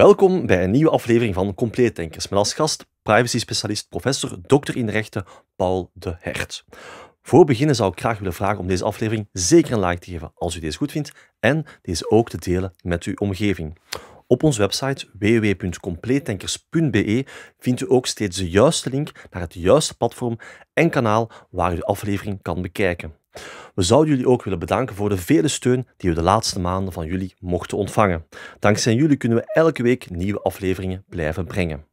Welkom bij een nieuwe aflevering van Compleet Denkers met als gast privacy-specialist professor Dr. in rechten Paul de Hert. Voor beginnen zou ik graag willen vragen om deze aflevering zeker een like te geven als u deze goed vindt en deze ook te delen met uw omgeving. Op onze website www.compleetdenkers.be vindt u ook steeds de juiste link naar het juiste platform en kanaal waar u de aflevering kan bekijken. We zouden jullie ook willen bedanken voor de vele steun die we de laatste maanden van jullie mochten ontvangen. Dankzij jullie kunnen we elke week nieuwe afleveringen blijven brengen.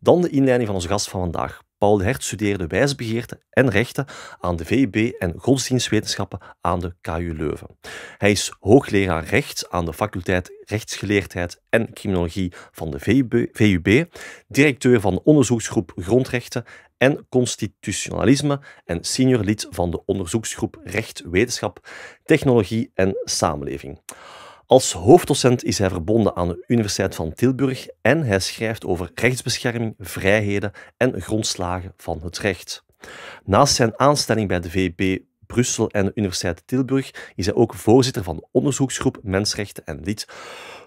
Dan de inleiding van onze gast van vandaag. Paul Hert studeerde wijsbegeerte en rechten aan de VUB en godsdienstwetenschappen aan de KU Leuven. Hij is hoogleraar recht aan de faculteit Rechtsgeleerdheid en Criminologie van de VUB, directeur van de onderzoeksgroep Grondrechten en constitutionalisme en senior lid van de onderzoeksgroep Recht, Wetenschap, Technologie en Samenleving. Als hoofddocent is hij verbonden aan de Universiteit van Tilburg en hij schrijft over rechtsbescherming, vrijheden en grondslagen van het recht. Naast zijn aanstelling bij de VB Brussel en de Universiteit Tilburg is hij ook voorzitter van de onderzoeksgroep Mensrechten en lid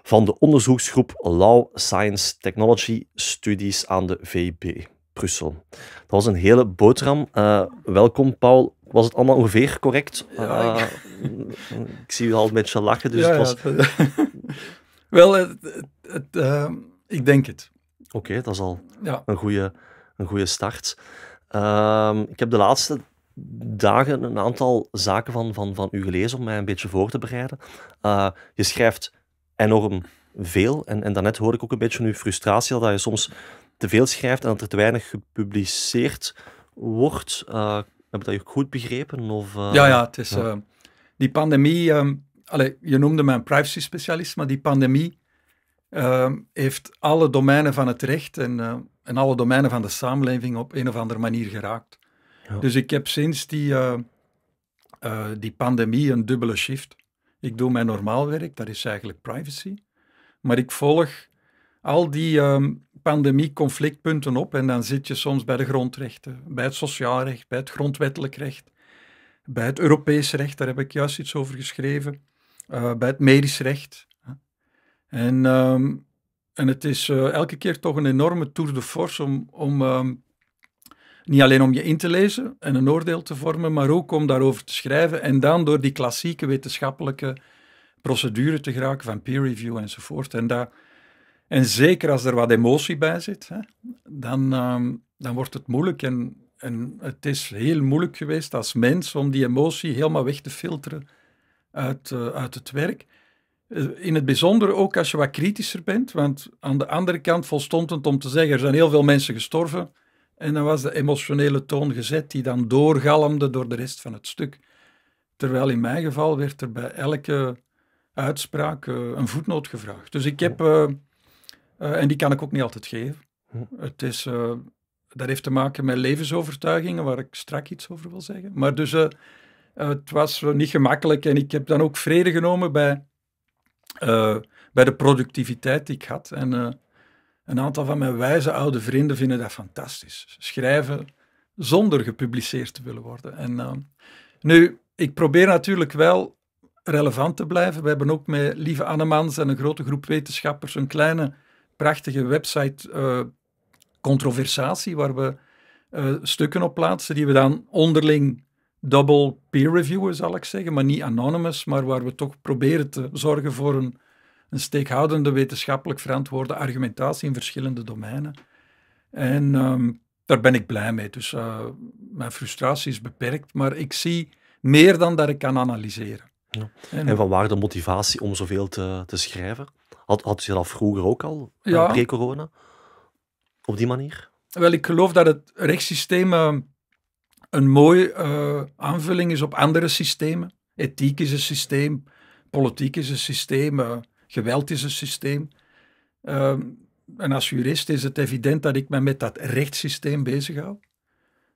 van de onderzoeksgroep Law, Science, Technology Studies aan de VB. Brussel. Dat was een hele boterham. Eh, welkom, Paul. Was het allemaal ongeveer correct? Eh, ik... zie u al een beetje lachen, dus ja, het was... Ja, Wel, het, het, ehm, ik denk het. Oké, dat is al een, goede, een goede start. Ehm, ik heb de laatste dagen een aantal zaken van, van, van u gelezen om mij een beetje voor te bereiden. Eh, je schrijft enorm veel en, en daarnet hoorde ik ook een beetje uw frustratie dat je soms te veel schrijft en dat er te weinig gepubliceerd wordt. Eh, heb ik dat je goed begrepen? Of, eh? ja, ja, het is, eh, die pandemie, um, allez, je noemde mij een privacy specialist, maar die pandemie heeft alle domeinen van het recht en, en alle domeinen van de samenleving op een of andere manier geraakt. Dus ik heb sinds die, die pandemie een dubbele shift. Ik doe mijn normaal werk, dat is eigenlijk privacy. Maar ik volg al die pandemie conflictpunten op en dan zit je soms bij de grondrechten, bij het sociaal recht, bij het grondwettelijk recht, bij het Europees recht, daar heb ik juist iets over geschreven, eh, bij het medisch recht. En, ehm, en het is eh, elke keer toch een enorme tour de force om, om ehm, niet alleen om je in te lezen en een oordeel te vormen, maar ook om daarover te schrijven en dan door die klassieke wetenschappelijke procedure te geraken van peer review enzovoort. En daar en zeker als er wat emotie bij zit, hè, dan, ehm, dan wordt het moeilijk. En, en het is heel moeilijk geweest als mens om die emotie helemaal weg te filteren uit, eh, uit het werk. Eh, in het bijzonder ook als je wat kritischer bent, want aan de andere kant volstond het om te zeggen, er zijn heel veel mensen gestorven. En dan was de emotionele toon gezet die dan doorgalmde door de rest van het stuk. Terwijl in mijn geval werd er bij elke uitspraak eh, een voetnoot gevraagd. Dus ik heb eh, en die kan ik ook niet altijd geven. Hm. Het is, eh, dat heeft te maken met levensovertuigingen, waar ik strak iets over wil zeggen. Maar dus, eh, het was niet gemakkelijk. En ik heb dan ook vrede genomen bij, bij de productiviteit die ik had. En een aantal van mijn wijze oude vrienden vinden dat fantastisch. Schrijven zonder gepubliceerd te willen worden. En, nu, ik probeer natuurlijk wel relevant te blijven. We hebben ook met Lieve Annemans en een grote groep wetenschappers een kleine prachtige website eh, Controversatie, waar we eh, stukken op plaatsen die we dan onderling double peer reviewen, zal ik zeggen, maar niet anonymous, maar waar we toch proberen te zorgen voor een, een steekhoudende, wetenschappelijk verantwoorde argumentatie in verschillende domeinen. En ehm, daar ben ik blij mee. Dus eh, mijn frustratie is beperkt, maar ik zie meer dan dat ik kan analyseren. Ja. En, en van waar de motivatie om zoveel te, te schrijven? Had, had ze dat vroeger ook al, eh, ja. pre-corona? Op die manier? Wel, ik geloof dat het rechtssysteem eh, een mooie eh, aanvulling is op andere systemen. Ethiek is een systeem, politiek is een systeem, geweld is een systeem. Ehm, en als jurist is het evident dat ik me met dat rechtssysteem bezighoud.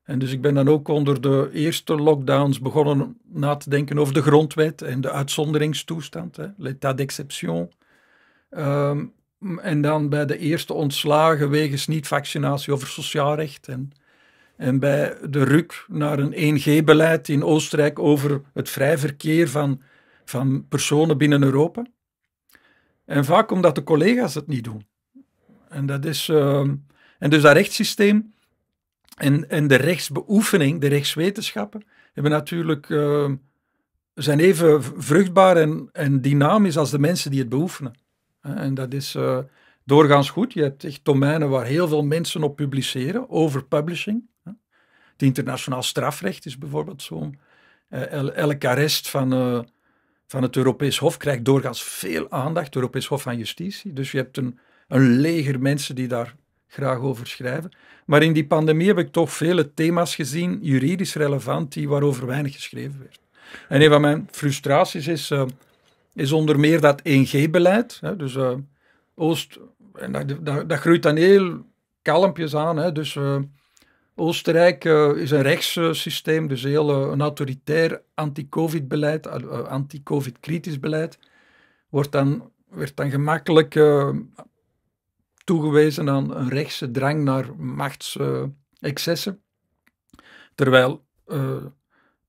En dus ik ben dan ook onder de eerste lockdowns begonnen na te denken over de grondwet en de uitzonderingstoestand, l'état d'exception. Ehm, en dan bij de eerste ontslagen wegens niet-vaccinatie over sociaal recht. En, en bij de ruk naar een 1G-beleid in Oostenrijk over het vrij verkeer van, van personen binnen Europa. En vaak omdat de collega's het niet doen. En, dat is, ehm, en dus dat rechtssysteem en, en de rechtsbeoefening, de rechtswetenschappen, hebben natuurlijk, ehm, zijn even vruchtbaar en, en dynamisch als de mensen die het beoefenen. Eh, en dat is eh, doorgaans goed. Je hebt echt domeinen waar heel veel mensen op publiceren, over publishing. Het internationaal strafrecht is bijvoorbeeld zo. Eh, elke elk arrest van, van het Europees Hof krijgt doorgaans veel aandacht, het Europees Hof van Justitie. Dus je hebt een, een leger mensen die daar graag over schrijven. Maar in die pandemie heb ik toch vele thema's gezien, juridisch relevant, die waarover weinig geschreven werd. En een van mijn frustraties is, is onder meer dat 1G-beleid. Dus eh, Oost, en dat, groeit dan heel kalmpjes aan. Hè, dus eh, Oostenrijk eh, is een rechtssysteem, dus heel een autoritair anti-COVID-beleid, anti-COVID-kritisch beleid. Wordt dan, werd dan gemakkelijk toegewezen aan een rechtse drang naar excessen, Terwijl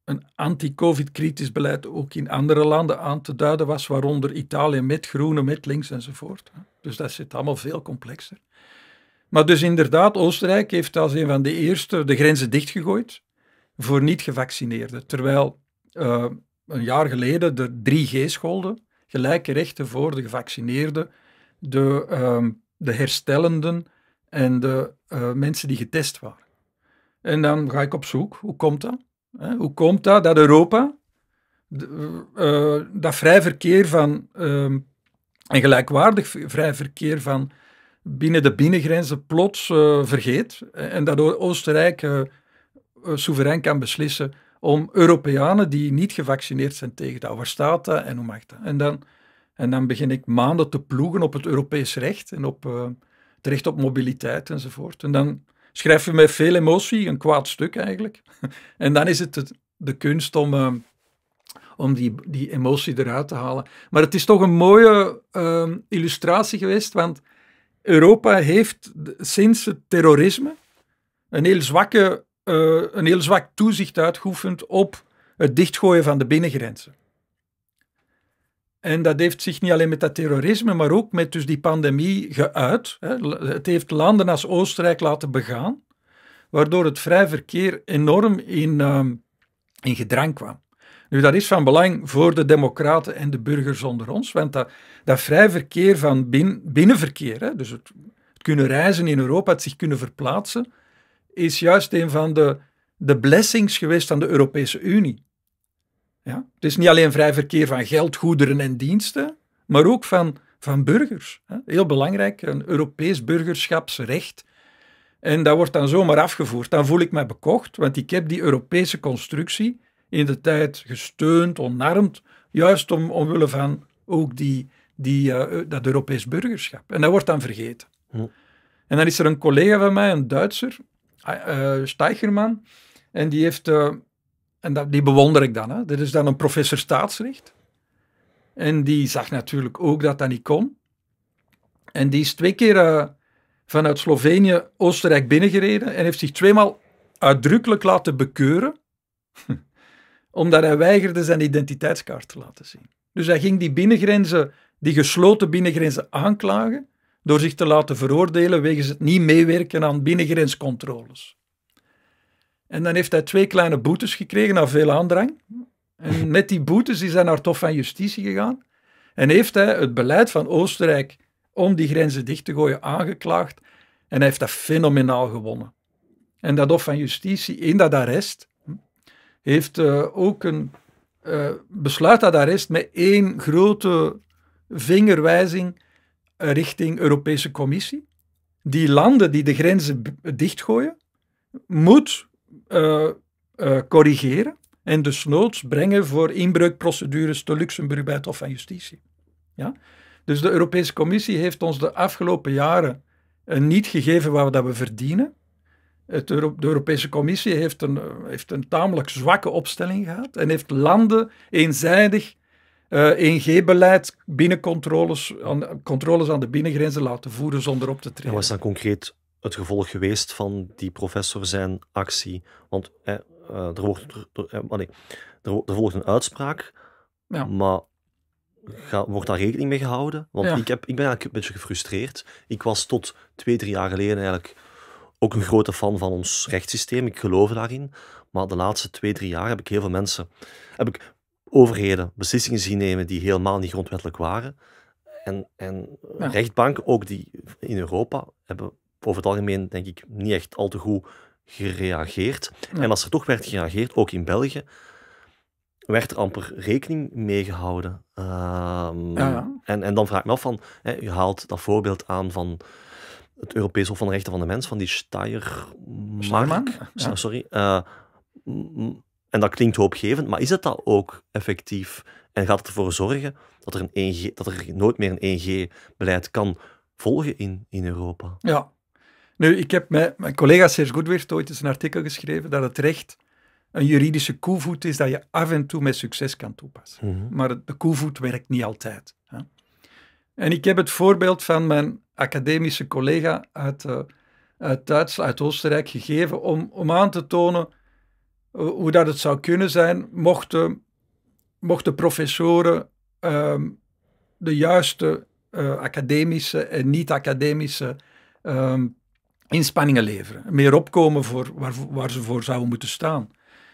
een anti-covid-kritisch beleid ook in andere landen aan te duiden was, waaronder Italië met groene, met links enzovoort. Dus dat zit allemaal veel complexer. Maar dus inderdaad, Oostenrijk heeft als een van de eerste de grenzen dichtgegooid voor niet-gevaccineerden, terwijl eh, een jaar geleden de 3G scholden, gelijke rechten voor de gevaccineerden, de, ehm, de herstellenden en de eh, mensen die getest waren. En dan ga ik op zoek, hoe komt dat? Hoe komt dat dat Europa eh, dat vrij verkeer van ehm, en gelijkwaardig vrij verkeer van binnen de binnengrenzen plots eh, vergeet en daardoor Oostenrijk eh, soeverein kan beslissen om Europeanen die niet gevaccineerd zijn tegen dat. Waar staat dat en hoe mag dat? En dan, en dan begin ik maanden te ploegen op het Europees recht en op het recht op mobiliteit enzovoort. En dan, schrijf je met veel emotie een kwaad stuk eigenlijk. en dan is het de kunst om, ehm, om die, die emotie eruit te halen. Maar het is toch een mooie ehm, illustratie geweest, want Europa heeft sinds het terrorisme een heel, zwakke, eh, een heel zwak toezicht uitgeoefend op het dichtgooien van de binnengrenzen. En dat heeft zich niet alleen met dat terrorisme, maar ook met dus die pandemie geuit. Het heeft landen als Oostenrijk laten begaan, waardoor het vrij verkeer enorm in, ehm, in gedrang kwam. Nu, dat is van belang voor de democraten en de burgers onder ons, want dat, dat vrij verkeer van binnenverkeer, dus het, kunnen reizen in Europa, het zich kunnen verplaatsen, is juist een van de, de blessings geweest aan de Europese Unie. Ja? Het is niet alleen vrij verkeer van geld, goederen en diensten, maar ook van, van burgers. Heel belangrijk, een Europees burgerschapsrecht. En dat wordt dan zomaar afgevoerd. Dan voel ik mij bekocht, want ik heb die Europese constructie in de tijd gesteund, onarmd, juist om, omwille van ook die, die, eh, dat Europees burgerschap. En dat wordt dan vergeten. Hm. En dan is er een collega van mij, een Duitser, uh, eh, eh, Steigerman, en die heeft en dat, die bewonder ik dan. Hè. Dit is dan een professor staatsrecht. En die zag natuurlijk ook dat dat niet kon. En die is twee keer eh, vanuit Slovenië Oostenrijk binnengereden en heeft zich tweemaal uitdrukkelijk laten bekeuren, omdat hij weigerde zijn identiteitskaart te laten zien. Dus hij ging die binnengrenzen, die gesloten binnengrenzen aanklagen, door zich te laten veroordelen wegens het niet meewerken aan binnengrenscontroles. En dan heeft hij twee kleine boetes gekregen na veel aandrang. En met die boetes is hij naar het Hof van Justitie gegaan. En heeft hij het beleid van Oostenrijk om die grenzen dicht te gooien aangeklaagd. En hij heeft dat fenomenaal gewonnen. En dat Hof van Justitie in dat arrest heeft eh, ook een eh, besluit dat arrest met één grote vingerwijzing richting Europese Commissie. Die landen die de grenzen dichtgooien, moet eh, eh, corrigeren en dus nood brengen voor inbreukprocedures te Luxemburg bij het Hof van Justitie. Ja? Dus de Europese Commissie heeft ons de afgelopen jaren eh, niet gegeven wat we, dat we verdienen. Het Euro de Europese Commissie heeft een, heeft een tamelijk zwakke opstelling gehad en heeft landen eenzijdig uh, 1 beleid binnen controles aan, de binnengrenzen laten voeren zonder op te treden. wat is dan concreet het gevolg geweest van die professor zijn actie. Want eh, er, wordt, er, er, nee, eh, er, volgt een uitspraak, ja. maar wordt daar rekening mee gehouden? Want ik, heb, ik ben eigenlijk een beetje gefrustreerd. Ik was tot twee, drie jaar geleden eigenlijk ook een grote fan van ons rechtssysteem. Ik geloof daarin. Maar de laatste twee, drie jaar heb ik heel veel mensen, heb ik overheden beslissingen zien nemen die helemaal niet grondwettelijk waren. En, en rechtbanken, ook die in Europa, hebben over het algemeen, denk ik, niet echt al te goed gereageerd. En als er toch werd gereageerd, ook in België, werd er amper rekening mee gehouden. Ehm, en, en dan vraag ik me af van, hè, u haalt dat voorbeeld aan van het Europees Hof van de Rechten van de Mens, van die Steiermark. Ja. Sorry. Eh, en dat klinkt hoopgevend, maar is het dat ook effectief? En gaat het ervoor zorgen dat er, een 1 dat er nooit meer een 1G-beleid kan volgen in, in Europa? Ja, nu, ik heb met mijn collega Serge Goedweert ooit eens een artikel geschreven dat het recht een juridische koevoet is dat je af en toe met succes kan toepassen. Mhm. Maar de koevoet werkt niet altijd. Hè. En ik heb het voorbeeld van mijn academische collega uit, eh, uit Duitsland, uit Oostenrijk, gegeven om, om aan te tonen eh, hoe dat het zou kunnen zijn mochten, mochten professoren ehm, de juiste eh, academische en niet-academische um, inspanningen leveren. Meer opkomen voor waar, waar ze voor zouden moeten staan.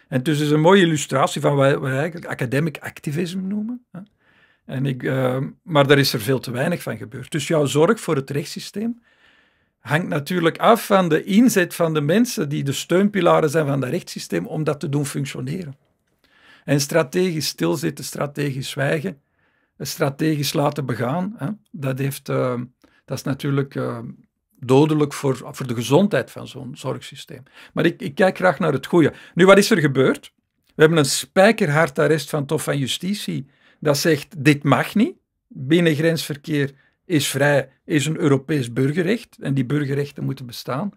En dus is een mooie illustratie van wat we eigenlijk academic activism noemen. En ik, ehm, maar daar is er veel te weinig van gebeurd. Dus jouw zorg voor het rechtssysteem hangt natuurlijk af van de inzet van de mensen die de steunpilaren zijn van dat rechtssysteem om dat te doen functioneren. En strategisch stilzitten, strategisch zwijgen, strategisch laten begaan, hè, dat, heeft, ehm, dat is natuurlijk ehm, dodelijk voor, voor de gezondheid van zo'n zorgsysteem. Maar ik, ik kijk graag naar het goede. Nu, wat is er gebeurd? We hebben een spijkerhard arrest van Tof van Justitie. Dat zegt, dit mag niet. Binnengrensverkeer is vrij, is een Europees burgerrecht. En die burgerrechten moeten bestaan.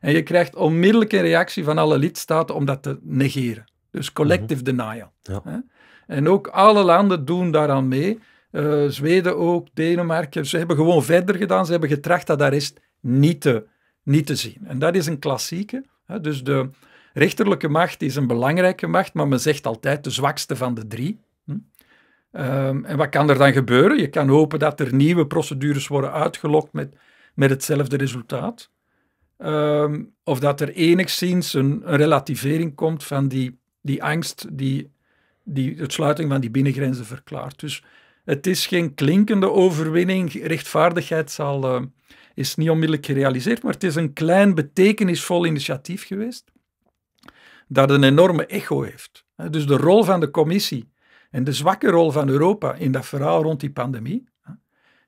En je krijgt onmiddellijk een reactie van alle lidstaten om dat te negeren. Dus collective mhm. denial. Ja. En ook alle landen doen daaraan mee. Eh, Zweden ook, Denemarken. Ze hebben gewoon verder gedaan. Ze hebben getracht dat arrest niet te, niet te zien. En dat is een klassieke. Dus de rechterlijke macht is een belangrijke macht, maar men zegt altijd de zwakste van de drie. Hm. Ehm, en wat kan er dan gebeuren? Je kan hopen dat er nieuwe procedures worden uitgelokt met, met hetzelfde resultaat. Ehm, of dat er enigszins een, relativering komt van die, die angst die, die het sluiting van die binnengrenzen verklaart. Dus het is geen klinkende overwinning. Rechtvaardigheid zal, ehm, is niet onmiddellijk gerealiseerd, maar het is een klein betekenisvol initiatief geweest dat een enorme echo heeft. Dus de rol van de commissie en de zwakke rol van Europa in dat verhaal rond die pandemie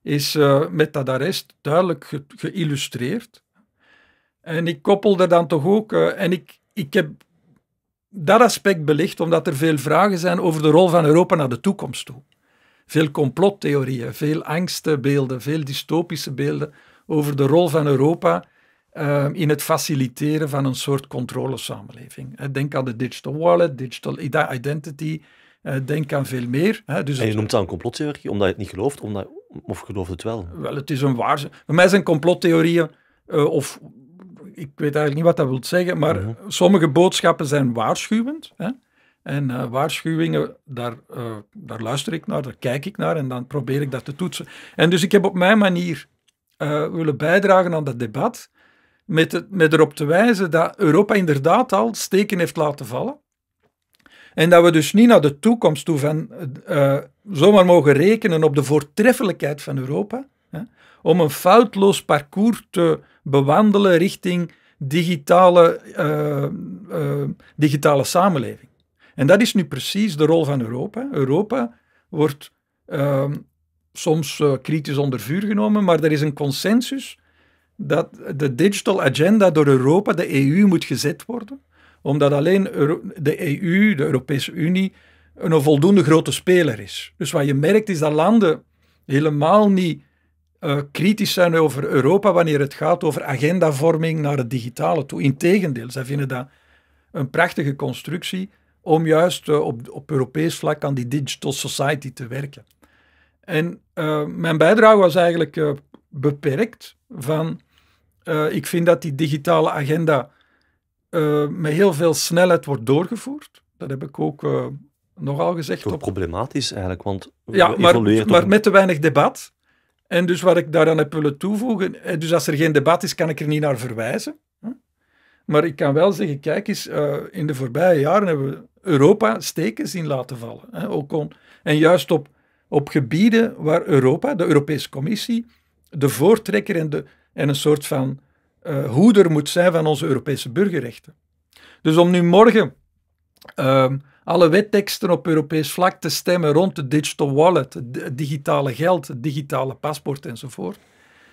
is eh, met dat arrest duidelijk geïllustreerd. En ik koppel er dan toch ook, eh, en ik, ik heb dat aspect belicht omdat er veel vragen zijn over de rol van Europa naar de toekomst toe. Veel complottheorieën, veel angstenbeelden, veel dystopische beelden over de rol van Europa ehm, in het faciliteren van een soort controlesamenleving. Denk aan de digital wallet, digital identity, eh, denk aan veel meer. Dus en je noemt dat een complottheorie, omdat je het niet gelooft, omdat, of gelooft het wel? Wel, het is een waarzin. Voor mij zijn complottheorieën, uh, of ik weet eigenlijk niet wat dat wil zeggen, maar mhm. sommige boodschappen zijn waarschuwend. En eh, waarschuwingen, daar, daar luister ik naar, daar kijk ik naar en dan probeer ik dat te toetsen. En dus ik heb op mijn manier uh, willen bijdragen aan dat debat. Met, het, met erop te wijzen dat Europa inderdaad al steken heeft laten vallen. En dat we dus niet naar de toekomst toe van, eh, zomaar mogen rekenen op de voortreffelijkheid van Europa. Hè, om een foutloos parcours te bewandelen richting digitale, eh, digitale samenleving. En dat is nu precies de rol van Europa. Europa wordt ehm, soms eh, kritisch onder vuur genomen, maar er is een consensus dat de digital agenda door Europa, de EU, moet gezet worden. Omdat alleen de EU, de Europese Unie, een voldoende grote speler is. Dus wat je merkt is dat landen helemaal niet eh, kritisch zijn over Europa wanneer het gaat over agendavorming naar het digitale toe. Integendeel, zij vinden dat een prachtige constructie om juist eh, op, op Europees vlak aan die digital society te werken. En eh, mijn bijdrage was eigenlijk eh, beperkt van, eh, ik vind dat die digitale agenda met heel veel snelheid wordt doorgevoerd. Dat heb ik ook nogal gezegd. op... problematisch eigenlijk, want ja, maar, met te weinig debat. En dus wat ik daaraan heb willen toevoegen, dus als er geen debat is, kan ik er niet naar verwijzen. Maar ik kan wel zeggen, kijk eens, in de voorbije jaren hebben we Europa steken zien laten vallen. Ook on, en juist op op gebieden waar Europa, de Europese Commissie, de voortrekker en, de, en een soort van eh, hoeder moet zijn van onze Europese burgerrechten. Dus om nu morgen ehm, alle wetteksten op Europees vlak te stemmen rond de digital wallet, het digitale geld, het digitale paspoort enzovoort.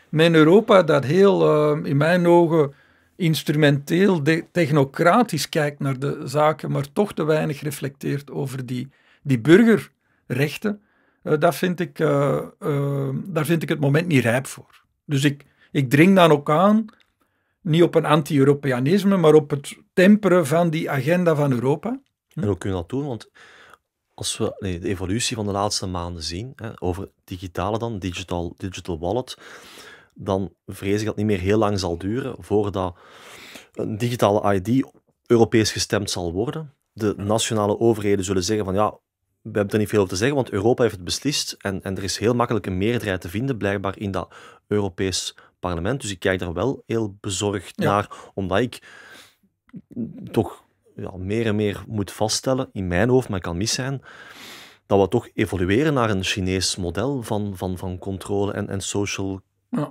met Europa dat heel, ehm, in mijn ogen, instrumenteel, technocratisch kijkt naar de zaken, maar toch te weinig reflecteert over die, die burgerrechten eh, dat vind ik, eh, eh, daar vind ik het moment niet rijp voor. Dus ik, ik dring dan ook aan, niet op een anti-Europeanisme, maar op het temperen van die agenda van Europa. En hoe kun je dat doen? Want als we de evolutie van de laatste maanden zien, hè, over digitale dan, digital, digital wallet, dan vrees ik dat het niet meer heel lang zal duren voordat een digitale ID Europees gestemd zal worden. De nationale overheden zullen zeggen van ja, we hebben er niet veel over te zeggen, want Europa heeft het beslist. En, en er is heel makkelijk een meerderheid te vinden, blijkbaar, in dat Europees parlement. Dus ik kijk daar wel heel bezorgd naar, omdat ik toch ja, meer en meer moet vaststellen, in mijn hoofd, maar kan mis zijn, dat we toch evolueren naar een Chinees model van, van, van controle en, en social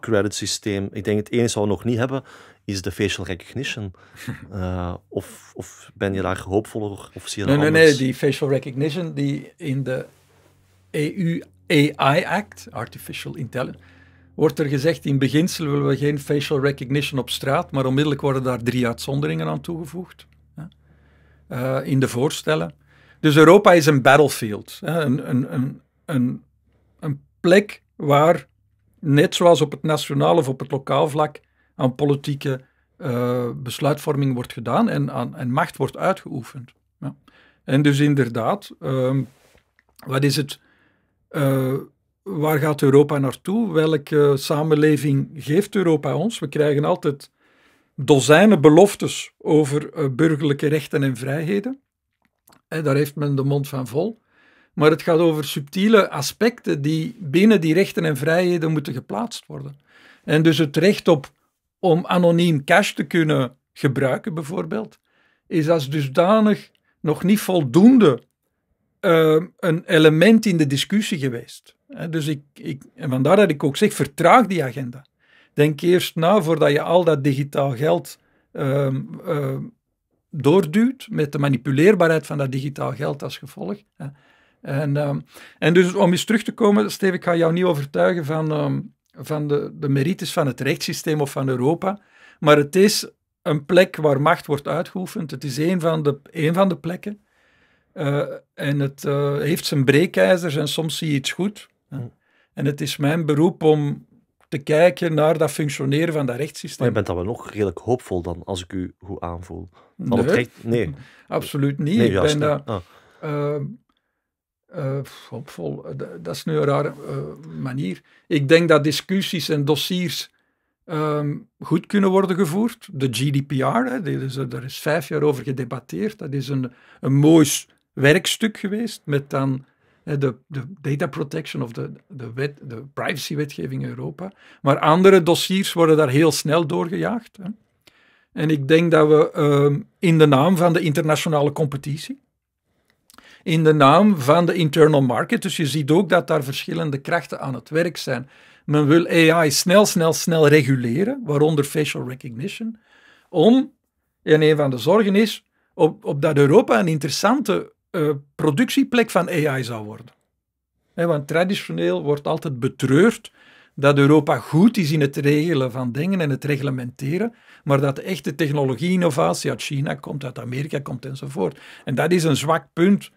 credit systeem. Ik denk het enige wat we nog niet hebben, is de facial recognition? Eh, of, of, ben je daar hoopvoller of zie je nee, nee, nee, die facial recognition die in de EU AI Act, Artificial Intelligence, wordt er gezegd in beginsel willen we geen facial recognition op straat, maar onmiddellijk worden daar drie uitzonderingen aan toegevoegd eh, in de voorstellen. Dus Europa is een battlefield, een, een, een, een plek waar, net zoals op het nationaal of op het lokaal vlak, aan politieke eh, besluitvorming wordt gedaan en, aan, en macht wordt uitgeoefend. Ja. En dus inderdaad, ehm, wat is het? Eh, waar gaat Europa naartoe? Welke samenleving geeft Europa ons? We krijgen altijd dozijnen beloftes over eh, burgerlijke rechten en vrijheden. En daar heeft men de mond van vol. Maar het gaat over subtiele aspecten die binnen die rechten en vrijheden moeten geplaatst worden. En dus het recht op om anoniem cash te kunnen gebruiken, bijvoorbeeld, is als dusdanig nog niet voldoende ehm, een element in de discussie geweest. Dus ik, ik, en vandaar dat ik ook zeg: vertraag die agenda. Denk eerst na voordat je al dat digitaal geld ehm, ehm, doorduwt, met de manipuleerbaarheid van dat digitaal geld als gevolg. En, en dus om eens terug te komen, Steve, ik ga jou niet overtuigen van van de, de merites van het rechtssysteem of van Europa. Maar het is een plek waar macht wordt uitgeoefend. Het is een van de, een van de plekken. Eh, en het eh, heeft zijn breekijzers en soms zie je iets goed. Hmm. En het is mijn beroep om te kijken naar dat functioneren van dat rechtssysteem. Maar je bent dan wel nog redelijk hoopvol dan, als ik u goed aanvoel. Van nee, het recht, nee. absoluut niet. ik ben nee. Eh, hoopvol, eh, dat is nu een rare eh, manier. Ik denk dat discussies en dossiers ehm, goed kunnen worden gevoerd. De GDPR, hè, is, daar is vijf jaar over gedebatteerd. Dat is een, een mooi werkstuk geweest met dan de, de, data protection of de, de, wet, de privacywetgeving in Europa. Maar andere dossiers worden daar heel snel doorgejaagd. Hè. En ik denk dat we ehm, in de naam van de internationale competitie, in de naam van de internal market. Dus je ziet ook dat daar verschillende krachten aan het werk zijn. Men wil AI snel, snel, snel reguleren, waaronder facial recognition, om, en een van de zorgen is, op, op dat Europa een interessante eh, productieplek van AI zou worden. want traditioneel wordt altijd betreurd dat Europa goed is in het regelen van dingen en het reglementeren, maar dat de echte technologie-innovatie uit China komt, uit Amerika komt enzovoort. En dat is een zwak punt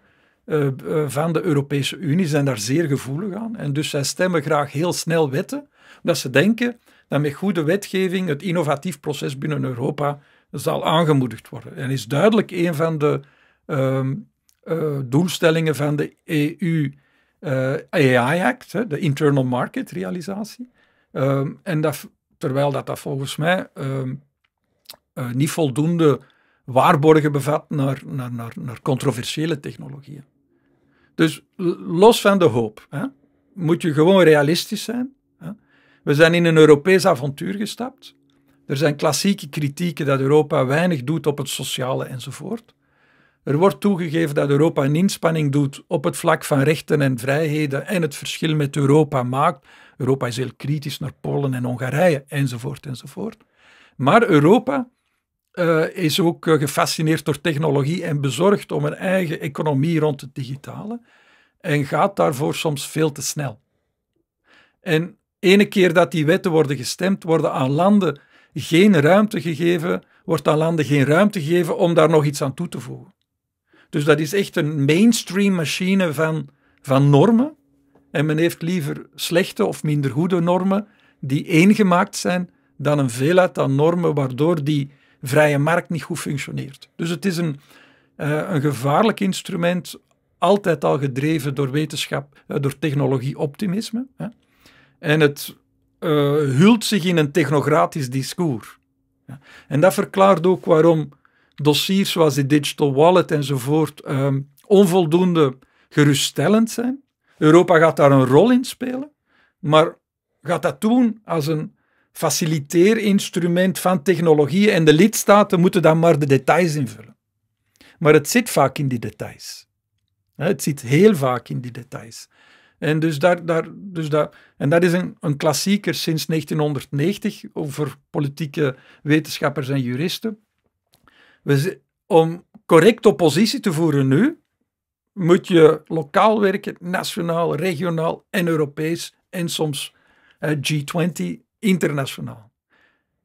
eh, eh, van de Europese Unie zijn daar zeer gevoelig aan. En dus zij stemmen graag heel snel wetten, omdat ze denken dat met goede wetgeving het innovatief proces binnen Europa zal aangemoedigd worden. En is duidelijk een van de ehm, eh, doelstellingen van de EU AI Act, de Internal Market Realisatie. Ehm, en dat, terwijl dat, dat volgens mij ehm, niet voldoende waarborgen bevat naar, naar, naar, naar controversiële technologieën. Dus los van de hoop hè, moet je gewoon realistisch zijn. Hè. We zijn in een Europees avontuur gestapt. Er zijn klassieke kritieken dat Europa weinig doet op het sociale enzovoort. Er wordt toegegeven dat Europa een inspanning doet op het vlak van rechten en vrijheden en het verschil met Europa maakt. Europa is heel kritisch naar Polen en Hongarije enzovoort enzovoort. Maar Europa eh, is ook eh, gefascineerd door technologie en bezorgd om een eigen economie rond het digitale en gaat daarvoor soms veel te snel. En ene keer dat die wetten worden gestemd, worden aan landen geen ruimte gegeven, wordt aan landen geen ruimte gegeven om daar nog iets aan toe te voegen. Dus dat is echt een mainstream machine van, van normen. En men heeft liever slechte of minder goede normen die eengemaakt zijn, dan een veelheid aan normen waardoor die vrije markt niet goed functioneert. Dus het is een, eh, een gevaarlijk instrument, altijd al gedreven door wetenschap, eh, door technologie-optimisme. En het uh, hult zich in een technocratisch discours. Ja. En dat verklaart ook waarom dossiers zoals de digital wallet enzovoort ehm, onvoldoende geruststellend zijn. Europa gaat daar een rol in spelen, maar gaat dat doen als een faciliteerinstrument van technologieën en de lidstaten moeten dan maar de details invullen. Maar het zit vaak in die details. Het zit heel vaak in die details. En, dus daar, daar, dus daar, en dat is een, een klassieker sinds 1990 over politieke wetenschappers en juristen. We, om correct oppositie te voeren nu, moet je lokaal werken, nationaal, regionaal en Europees en soms eh, G20 internationaal.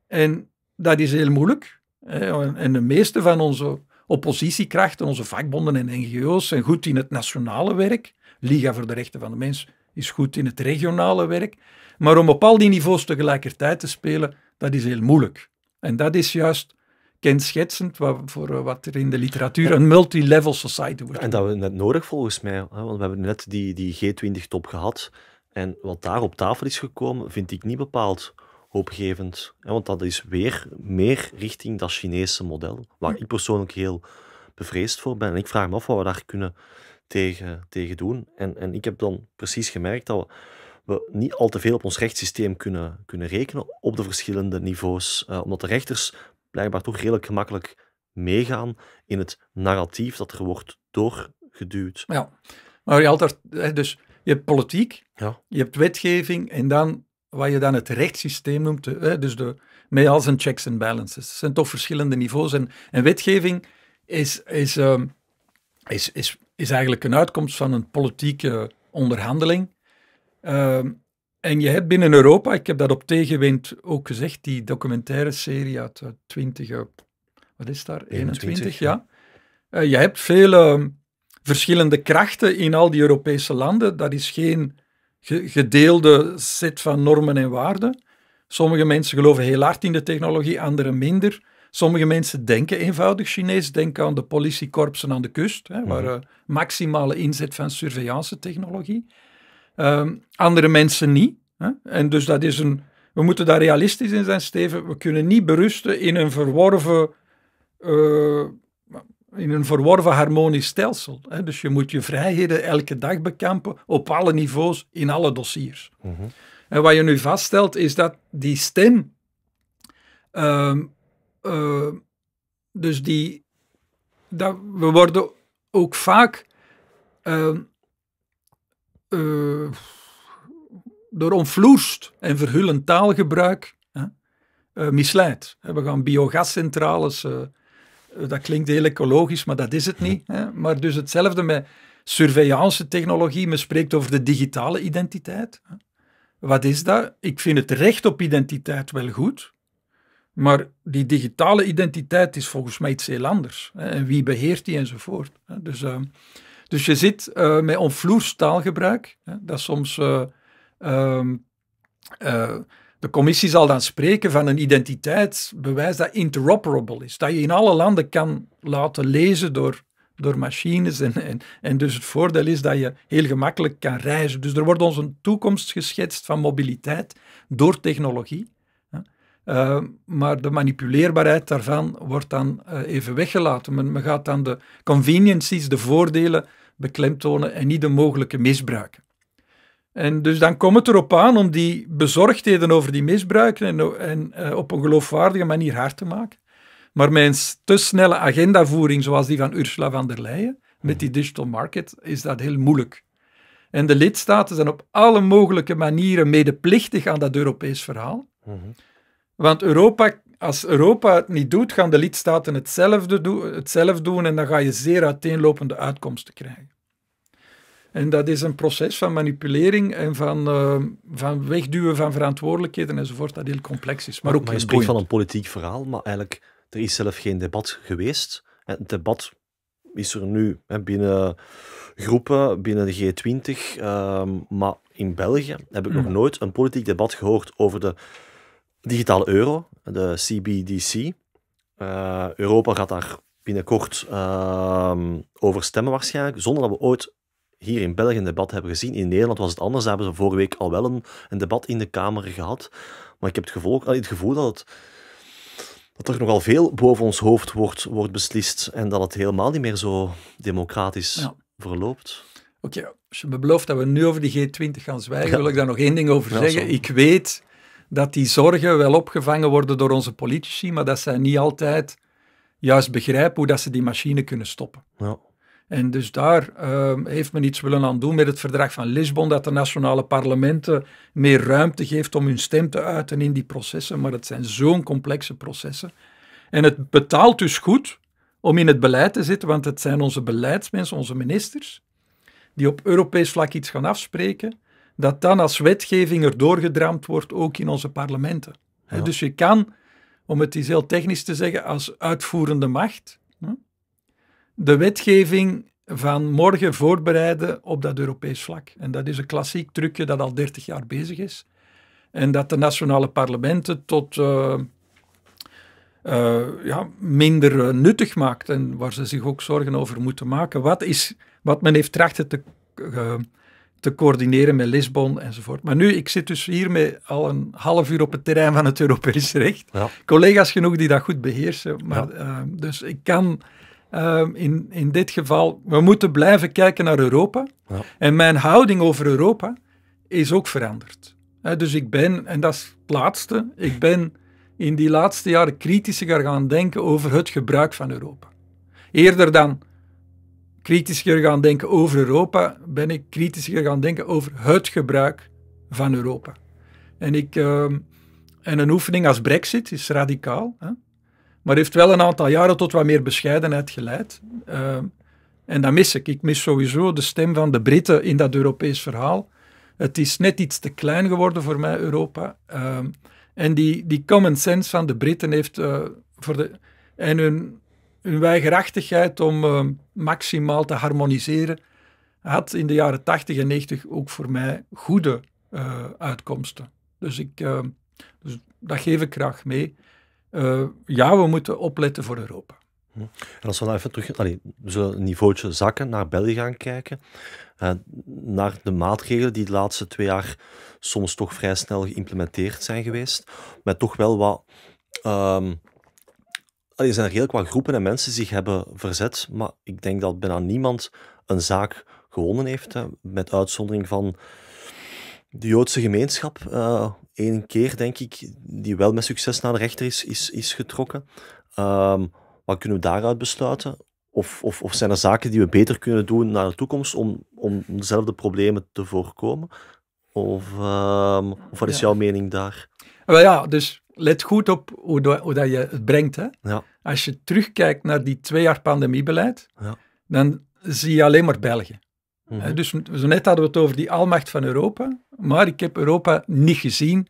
En dat is heel moeilijk. En de meeste van onze oppositiekrachten, onze vakbonden en NGO's, zijn goed in het nationale werk. Liga voor de Rechten van de Mens is goed in het regionale werk. Maar om op al die niveaus tegelijkertijd te spelen, dat is heel moeilijk. En dat is juist kenschetsend voor eh, wat er in de literatuur een multilevel society wordt. En dat we net nodig volgens mij, want we hebben net die, die G20-top gehad. En wat daar op tafel is gekomen, vind ik niet bepaald hoopgevend. Want dat is weer meer richting dat Chinese model, waar ik persoonlijk heel bevreesd voor ben. En ik vraag me af wat we daar kunnen tegen, tegen doen. En, en ik heb dan precies gemerkt dat we, niet al te veel op ons rechtssysteem kunnen, kunnen rekenen op de verschillende niveaus. Eh, omdat de rechters blijkbaar toch redelijk gemakkelijk meegaan in het narratief dat er wordt doorgeduwd. Ja, maar je altijd, dus je hebt politiek, ja. je hebt wetgeving en dan wat je dan het rechtssysteem noemt, hè, dus de, met al zijn checks en balances. Het zijn toch verschillende niveaus en, en wetgeving is, is, ehm, is, is, is eigenlijk een uitkomst van een politieke onderhandeling. Ehm, en je hebt binnen Europa, ik heb dat op tegenwind ook gezegd, die documentaire serie uit 20, wat is daar? 21, ja. Eh, je hebt vele ehm, verschillende krachten in al die Europese landen. Dat is geen gedeelde set van normen en waarden. Sommige mensen geloven heel hard in de technologie, anderen minder. Sommige mensen denken eenvoudig Chinees. denken aan de politiekorpsen aan de kust, hè, waar mhm. eh, maximale inzet van surveillance-technologie. Ehm, andere mensen niet. Hè. En dus dat is een. We moeten daar realistisch in zijn, Steven. We kunnen niet berusten in een verworven eh, in een verworven harmonisch stelsel. Hè? Dus je moet je vrijheden elke dag bekampen op alle niveaus, in alle dossiers. Mhm. En wat je nu vaststelt is dat die stem, ehm, eh, dus die, dat we worden ook vaak uh, door onvloest en verhullend taalgebruik eh, misleid. We gaan biogascentrales dat klinkt heel ecologisch, maar dat is het niet. Hè. Maar dus hetzelfde met surveillance technologie. Men spreekt over de digitale identiteit. Wat is dat? Ik vind het recht op identiteit wel goed. Maar die digitale identiteit is volgens mij iets heel anders. Hè. En wie beheert die enzovoort. Dus, eh, dus je zit eh, met onvloers taalgebruik. Hè, dat soms... Eh, ehm, de commissie zal dan spreken van een identiteitsbewijs dat interoperable is, dat je in alle landen kan laten lezen door, door machines. En, en, en dus het voordeel is dat je heel gemakkelijk kan reizen. Dus er wordt ons een toekomst geschetst van mobiliteit door technologie. Eh, maar de manipuleerbaarheid daarvan wordt dan eh, even weggelaten. Men, men, gaat dan de conveniences, de voordelen beklemtonen en niet de mogelijke misbruiken. En dus dan komt het erop aan om die bezorgdheden over die misbruiken en, en eh, op een geloofwaardige manier hard te maken. Maar met een te snelle agendavoering zoals die van Ursula van der Leyen met die digital market is dat heel moeilijk. En de lidstaten zijn op alle mogelijke manieren medeplichtig aan dat Europees verhaal. Mhm. Want Europa, als Europa het niet doet, gaan de lidstaten hetzelfde, doen, hetzelfde doen en dan ga je zeer uiteenlopende uitkomsten krijgen. En dat is een proces van manipulering en van, uh, van wegduwen van verantwoordelijkheden enzovoort, dat heel complex is. Maar, ook maar je spreekt van een politiek verhaal, maar eigenlijk, er is zelf geen debat geweest. Het debat is er nu binnen groepen, binnen de G20, ehm, maar in België heb ik nog hmm. nooit een politiek debat gehoord over de digitale euro, de CBDC. Eh, Europa gaat daar binnenkort ehm, over stemmen waarschijnlijk, zonder dat we ooit hier in België een debat hebben gezien. In Nederland was het anders. Daar hebben ze vorige week al wel een, een debat in de Kamer gehad. Maar ik heb het gevoel, het gevoel dat het dat er nogal veel boven ons hoofd wordt, wordt beslist en dat het helemaal niet meer zo democratisch verloopt. Oké, als je me belooft dat we nu over die G20 gaan zwijgen, wil ik daar nog één ding over zeggen. Ik weet dat die zorgen wel opgevangen worden door onze politici, maar dat zij niet altijd juist begrijpen hoe dat ze die machine kunnen stoppen. Ja. En dus daar ehm, heeft men iets willen aan doen met het verdrag van Lisbon, dat de nationale parlementen meer ruimte geeft om hun stem te uiten in die processen. Maar het zijn zo'n complexe processen. En het betaalt dus goed om in het beleid te zitten, want het zijn onze beleidsmensen, onze ministers, die op Europees vlak iets gaan afspreken, dat dan als wetgeving er doorgedramd wordt ook in onze parlementen. Dus je kan, om het iets heel technisch te zeggen, als uitvoerende macht de wetgeving van morgen voorbereiden op dat Europees vlak. En dat is een klassiek trucje dat al 30 jaar bezig is. En dat de nationale parlementen tot eh, eh, ja, minder eh, nuttig maakt en waar ze zich ook zorgen over moeten maken. Wat, is, wat men heeft trachten te, te coördineren met Lisbon enzovoort. Maar nu, ik zit dus hiermee al een half uur op het terrein van het Europees recht. Ja. Collega's genoeg die dat goed beheersen. Maar, dus ik kan Ehm, in, in dit geval, we moeten blijven kijken naar Europa. Ja. En mijn houding over Europa is ook veranderd. dus ik ben, en dat is het laatste, ik ben in die laatste jaren kritischer gaan denken over het gebruik van Europa. Eerder dan kritischer gaan denken over Europa, ben ik kritischer gaan denken over het gebruik van Europa. En, ik, ehm, en een oefening als Brexit is radicaal. Hè? Maar heeft wel een aantal jaren tot wat meer bescheidenheid geleid. Eh, en dat mis ik. Ik mis sowieso de stem van de Britten in dat Europees verhaal. Het is net iets te klein geworden voor mij, Europa. Eh, en die, die common sense van de Britten heeft eh, voor de, en hun, hun weigerachtigheid om maximaal te harmoniseren, had in de jaren 80 en 90 ook voor mij goede uitkomsten. Dus, ik, dus dat geef ik graag mee. Eh, ja, we moeten opletten voor Europa. Hm. En als we nou even terug, allee, we zullen een niveautje zakken, naar België gaan kijken, eh, naar de maatregelen die de laatste twee jaar soms toch vrij snel geïmplementeerd zijn geweest, met toch wel wat... Ehm, er zijn redelijk wat groepen en mensen die zich hebben verzet, maar ik denk dat bijna niemand een zaak gewonnen heeft, eh, met uitzondering van de Joodse gemeenschap, één keer, denk ik, die wel met succes naar de rechter is, is, is getrokken. Ehm, wat kunnen we daaruit besluiten? Of, of, of zijn er zaken die we beter kunnen doen naar de toekomst om, om dezelfde problemen te voorkomen? Of, ehm, of wat is jouw mening daar? Wel ja, dus let goed op hoe, hoe dat je het brengt. Ja. Als je terugkijkt naar die twee jaar pandemiebeleid, ja. dan zie je alleen maar België. Mhm. Dus zo net hadden we het over die almacht van Europa, maar ik heb Europa niet gezien.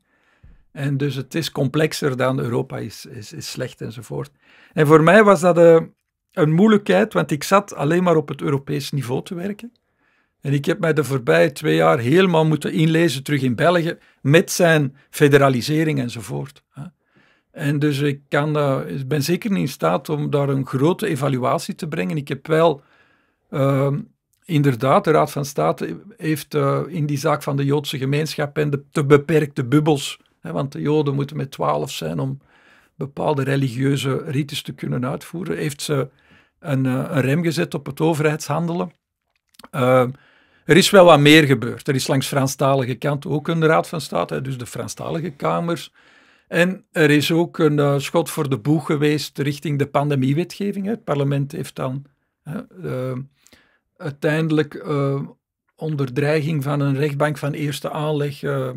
En dus het is complexer dan Europa is, is, is slecht enzovoort. En voor mij was dat eh, een moeilijkheid, want ik zat alleen maar op het Europees niveau te werken. En ik heb mij de voorbije twee jaar helemaal moeten inlezen terug in België met zijn federalisering enzovoort. En dus ik kan, ben zeker niet in staat om daar een grote evaluatie te brengen. Ik heb wel ehm, Inderdaad, de Raad van State heeft eh, in die zaak van de Joodse gemeenschap en de te beperkte bubbels, hè, want de Joden moeten met twaalf zijn om bepaalde religieuze rites te kunnen uitvoeren, heeft ze een, eh, een rem gezet op het overheidshandelen. Ehm, er is wel wat meer gebeurd. Er is langs Franstalige kant ook een Raad van State, dus de Franstalige Kamers. En er is ook een eh, schot voor de boeg geweest richting de pandemiewetgeving. Het parlement heeft dan ehm, uiteindelijk uh, eh, onder dreiging van een rechtbank van eerste aanleg eh,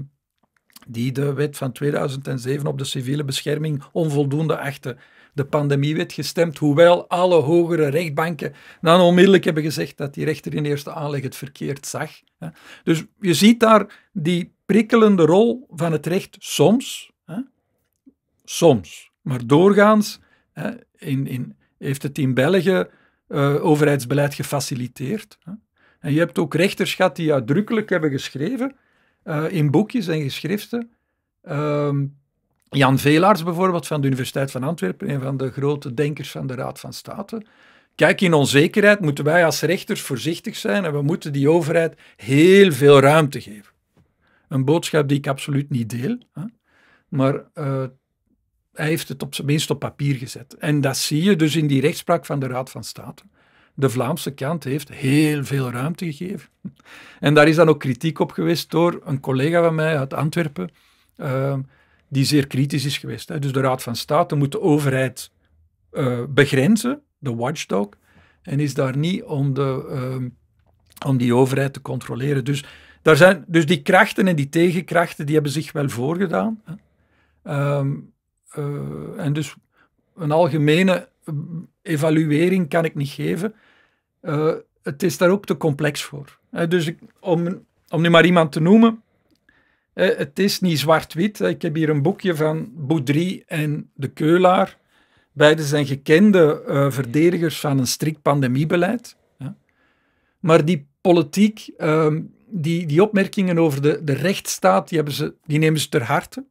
die de wet van 2007 op de civiele bescherming onvoldoende achtte. De pandemiewet gestemd, hoewel alle hogere rechtbanken dan onmiddellijk hebben gezegd dat die rechter in eerste aanleg het verkeerd zag. Dus je ziet daar die prikkelende rol van het recht soms, hè? soms, maar doorgaans hè? In, in, heeft het in België eh, overheidsbeleid gefaciliteerd. Hè. En je hebt ook rechters gehad die uitdrukkelijk hebben geschreven, eh, in boekjes en geschriften. Ehm, Jan Velaars bijvoorbeeld van de Universiteit van Antwerpen, een van de grote denkers van de Raad van State. Kijk, in onzekerheid moeten wij als rechters voorzichtig zijn en we moeten die overheid heel veel ruimte geven. Een boodschap die ik absoluut niet deel, hè. maar uh, hij heeft het op zijn minst op papier gezet. En dat zie je dus in die rechtspraak van de Raad van State. De Vlaamse kant heeft heel veel ruimte gegeven. En daar is dan ook kritiek op geweest door een collega van mij uit Antwerpen, ehm, die zeer kritisch is geweest. Hè. Dus de Raad van State moet de overheid eh, begrenzen, de watchdog, en is daar niet om, de, ehm, om die overheid te controleren. Dus, daar zijn, dus die krachten en die tegenkrachten die hebben zich wel voorgedaan. Ehm, eh, en dus een algemene mm, evaluering kan ik niet geven. Eh, het is daar ook te complex voor. dus ik, om, om nu maar iemand te noemen, het is niet zwart-wit. Ik heb hier een boekje van Boudry en de Keulaar. Beiden zijn gekende eh, verdedigers van een strikt pandemiebeleid. Maar die politiek, ehm, die, die opmerkingen over de, de rechtsstaat, die, hebben ze, die nemen ze ter harte.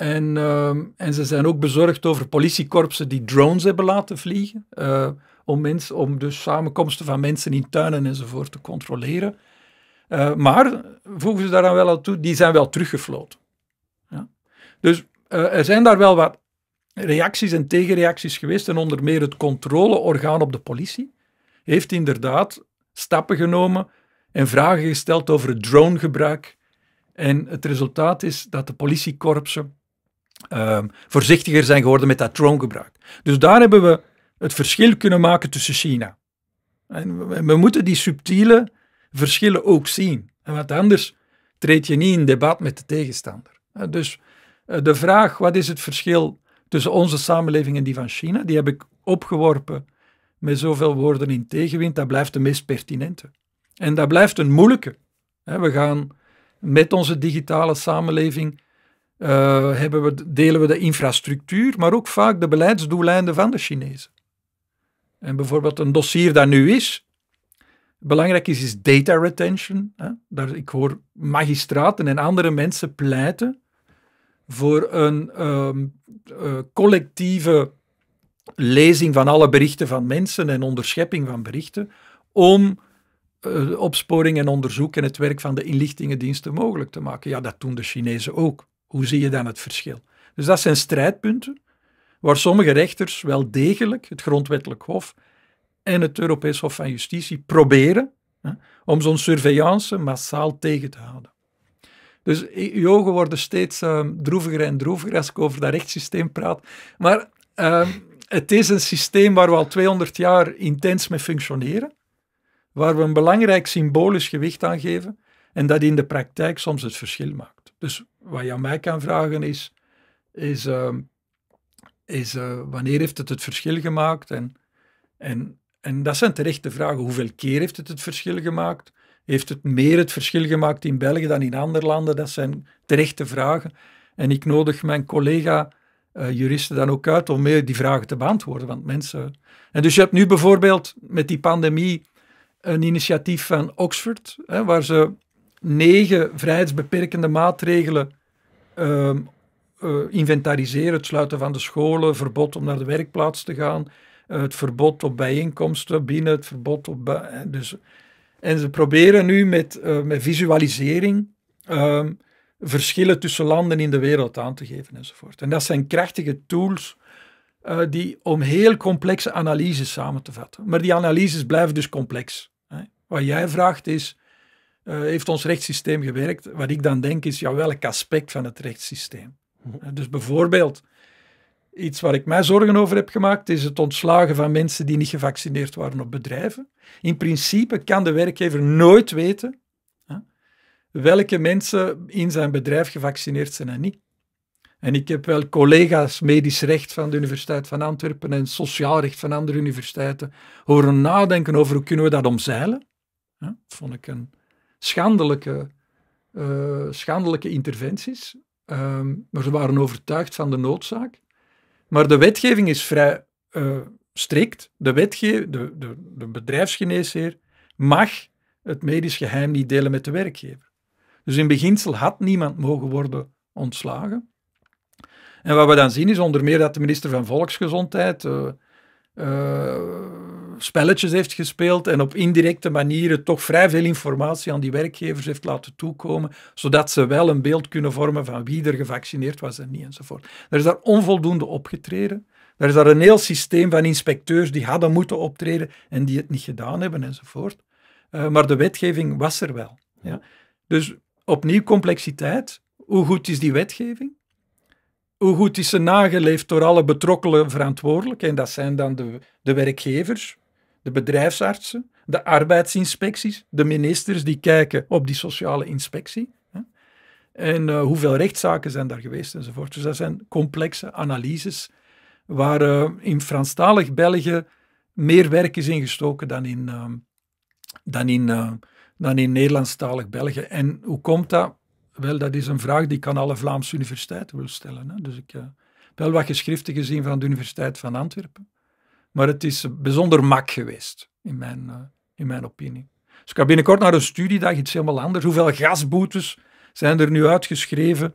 En, ehm, en ze zijn ook bezorgd over politiekorpsen die drones hebben laten vliegen. Eh, om, mensen om dus samenkomsten van mensen in tuinen enzovoort te controleren. Eh, maar, voegen ze daaraan wel aan toe, die zijn wel teruggefloten. Ja? Dus eh, er zijn daar wel wat reacties en tegenreacties geweest. En onder meer het controleorgaan op de politie heeft inderdaad stappen genomen en vragen gesteld over het gebruik. En het resultaat is dat de politiekorpsen Ehm, voorzichtiger zijn geworden met dat drone-gebruik. Dus daar hebben we het verschil kunnen maken tussen China. En we, we moeten die subtiele verschillen ook zien. Want anders treed je niet in debat met de tegenstander. Eh, dus eh, de vraag, wat is het verschil tussen onze samenleving en die van China, die heb ik opgeworpen met zoveel woorden in tegenwind. Dat blijft de meest pertinente. En dat blijft een moeilijke. We gaan met onze digitale samenleving uh, hebben we, delen we de infrastructuur, maar ook vaak de beleidsdoeleinden van de Chinezen. En bijvoorbeeld een dossier dat nu is, belangrijk is, is data retention. Hè? Daar, ik hoor magistraten en andere mensen pleiten voor een ehm, eh, collectieve lezing van alle berichten van mensen en onderschepping van berichten om eh, opsporing en onderzoek en het werk van de inlichtingendiensten mogelijk te maken. Ja, dat doen de Chinezen ook. Hoe zie je dan het verschil? Dus dat zijn strijdpunten waar sommige rechters wel degelijk, het grondwettelijk hof en het Europees Hof van Justitie proberen hè, om zo'n surveillance massaal tegen te houden. Dus je ogen worden steeds uh, droeviger en droeviger als ik over dat rechtssysteem praat. Maar ehm, het is een systeem waar we al 200 jaar intens mee functioneren, waar we een belangrijk symbolisch gewicht aan geven en dat in de praktijk soms het verschil maakt. Dus wat je aan mij kan vragen is, is, ehm, is eh, wanneer heeft het het verschil gemaakt? En, en, en dat zijn terechte vragen. Hoeveel keer heeft het het verschil gemaakt? Heeft het meer het verschil gemaakt in België dan in andere landen? Dat zijn terechte vragen. En ik nodig mijn collega-juristen eh, dan ook uit om meer die vragen te beantwoorden. Want mensen... En dus je hebt nu bijvoorbeeld met die pandemie een initiatief van Oxford, hè, waar ze negen vrijheidsbeperkende maatregelen ehm, eh, inventariseren. Het sluiten van de scholen, verbod om naar de werkplaats te gaan, eh, het verbod op bijeenkomsten binnen, het verbod op... Eh, dus, en ze proberen nu met, met visualisering ehm, verschillen tussen landen in de wereld aan te geven enzovoort. En dat zijn krachtige tools die, om heel complexe analyses samen te vatten. Maar die analyses blijven dus complex. Hè. Wat jij vraagt is, eh, heeft ons rechtssysteem gewerkt? Wat ik dan denk is, ja, welk aspect van het rechtssysteem? Mhm. Eh, dus bijvoorbeeld, iets waar ik mij zorgen over heb gemaakt, is het ontslagen van mensen die niet gevaccineerd waren op bedrijven. In principe kan de werkgever nooit weten welke mensen in zijn bedrijf gevaccineerd zijn en niet. En ik heb wel collega's medisch recht van de Universiteit van Antwerpen en sociaal recht van andere universiteiten horen nadenken over hoe kunnen we dat omzeilen. Dat vond ik een schandelijke, eh, schandelijke interventies. Ehm, maar ze waren overtuigd van de noodzaak. Maar de wetgeving is vrij eh, strikt. De, wetge de, de, de bedrijfsgeneesheer mag het medisch geheim niet delen met de werkgever. Dus in beginsel had niemand mogen worden ontslagen. En wat we dan zien is onder meer dat de minister van Volksgezondheid eh, spelletjes heeft gespeeld en op indirecte manieren toch vrij veel informatie aan die werkgevers heeft laten toekomen, zodat ze wel een beeld kunnen vormen van wie er gevaccineerd was en niet enzovoort. Er is daar onvoldoende opgetreden. Er is daar een heel systeem van inspecteurs die hadden moeten optreden en die het niet gedaan hebben enzovoort. Eh, maar de wetgeving was er wel. Ja. Dus opnieuw complexiteit. Hoe goed is die wetgeving? Hoe goed is ze nageleefd door alle betrokkenen verantwoordelijk? En dat zijn dan de, de werkgevers, de bedrijfsartsen, de arbeidsinspecties, de ministers die kijken op die sociale inspectie. En eh, hoeveel rechtszaken zijn daar geweest enzovoort. Dus dat zijn complexe analyses waar uh, in Franstalig België meer werk is ingestoken dan in, ehm, dan in, eh, dan in Nederlandstalig België. En hoe komt dat? Wel, dat is een vraag die ik aan alle Vlaamse universiteiten wil stellen. Hè. Dus ik heb wel wat geschriften gezien van de Universiteit van Antwerpen. Maar het is bijzonder mak geweest, in mijn, eh, in mijn opinie. Dus ik ga binnenkort naar een studiedag, iets helemaal anders. Hoeveel gasboetes zijn er nu uitgeschreven?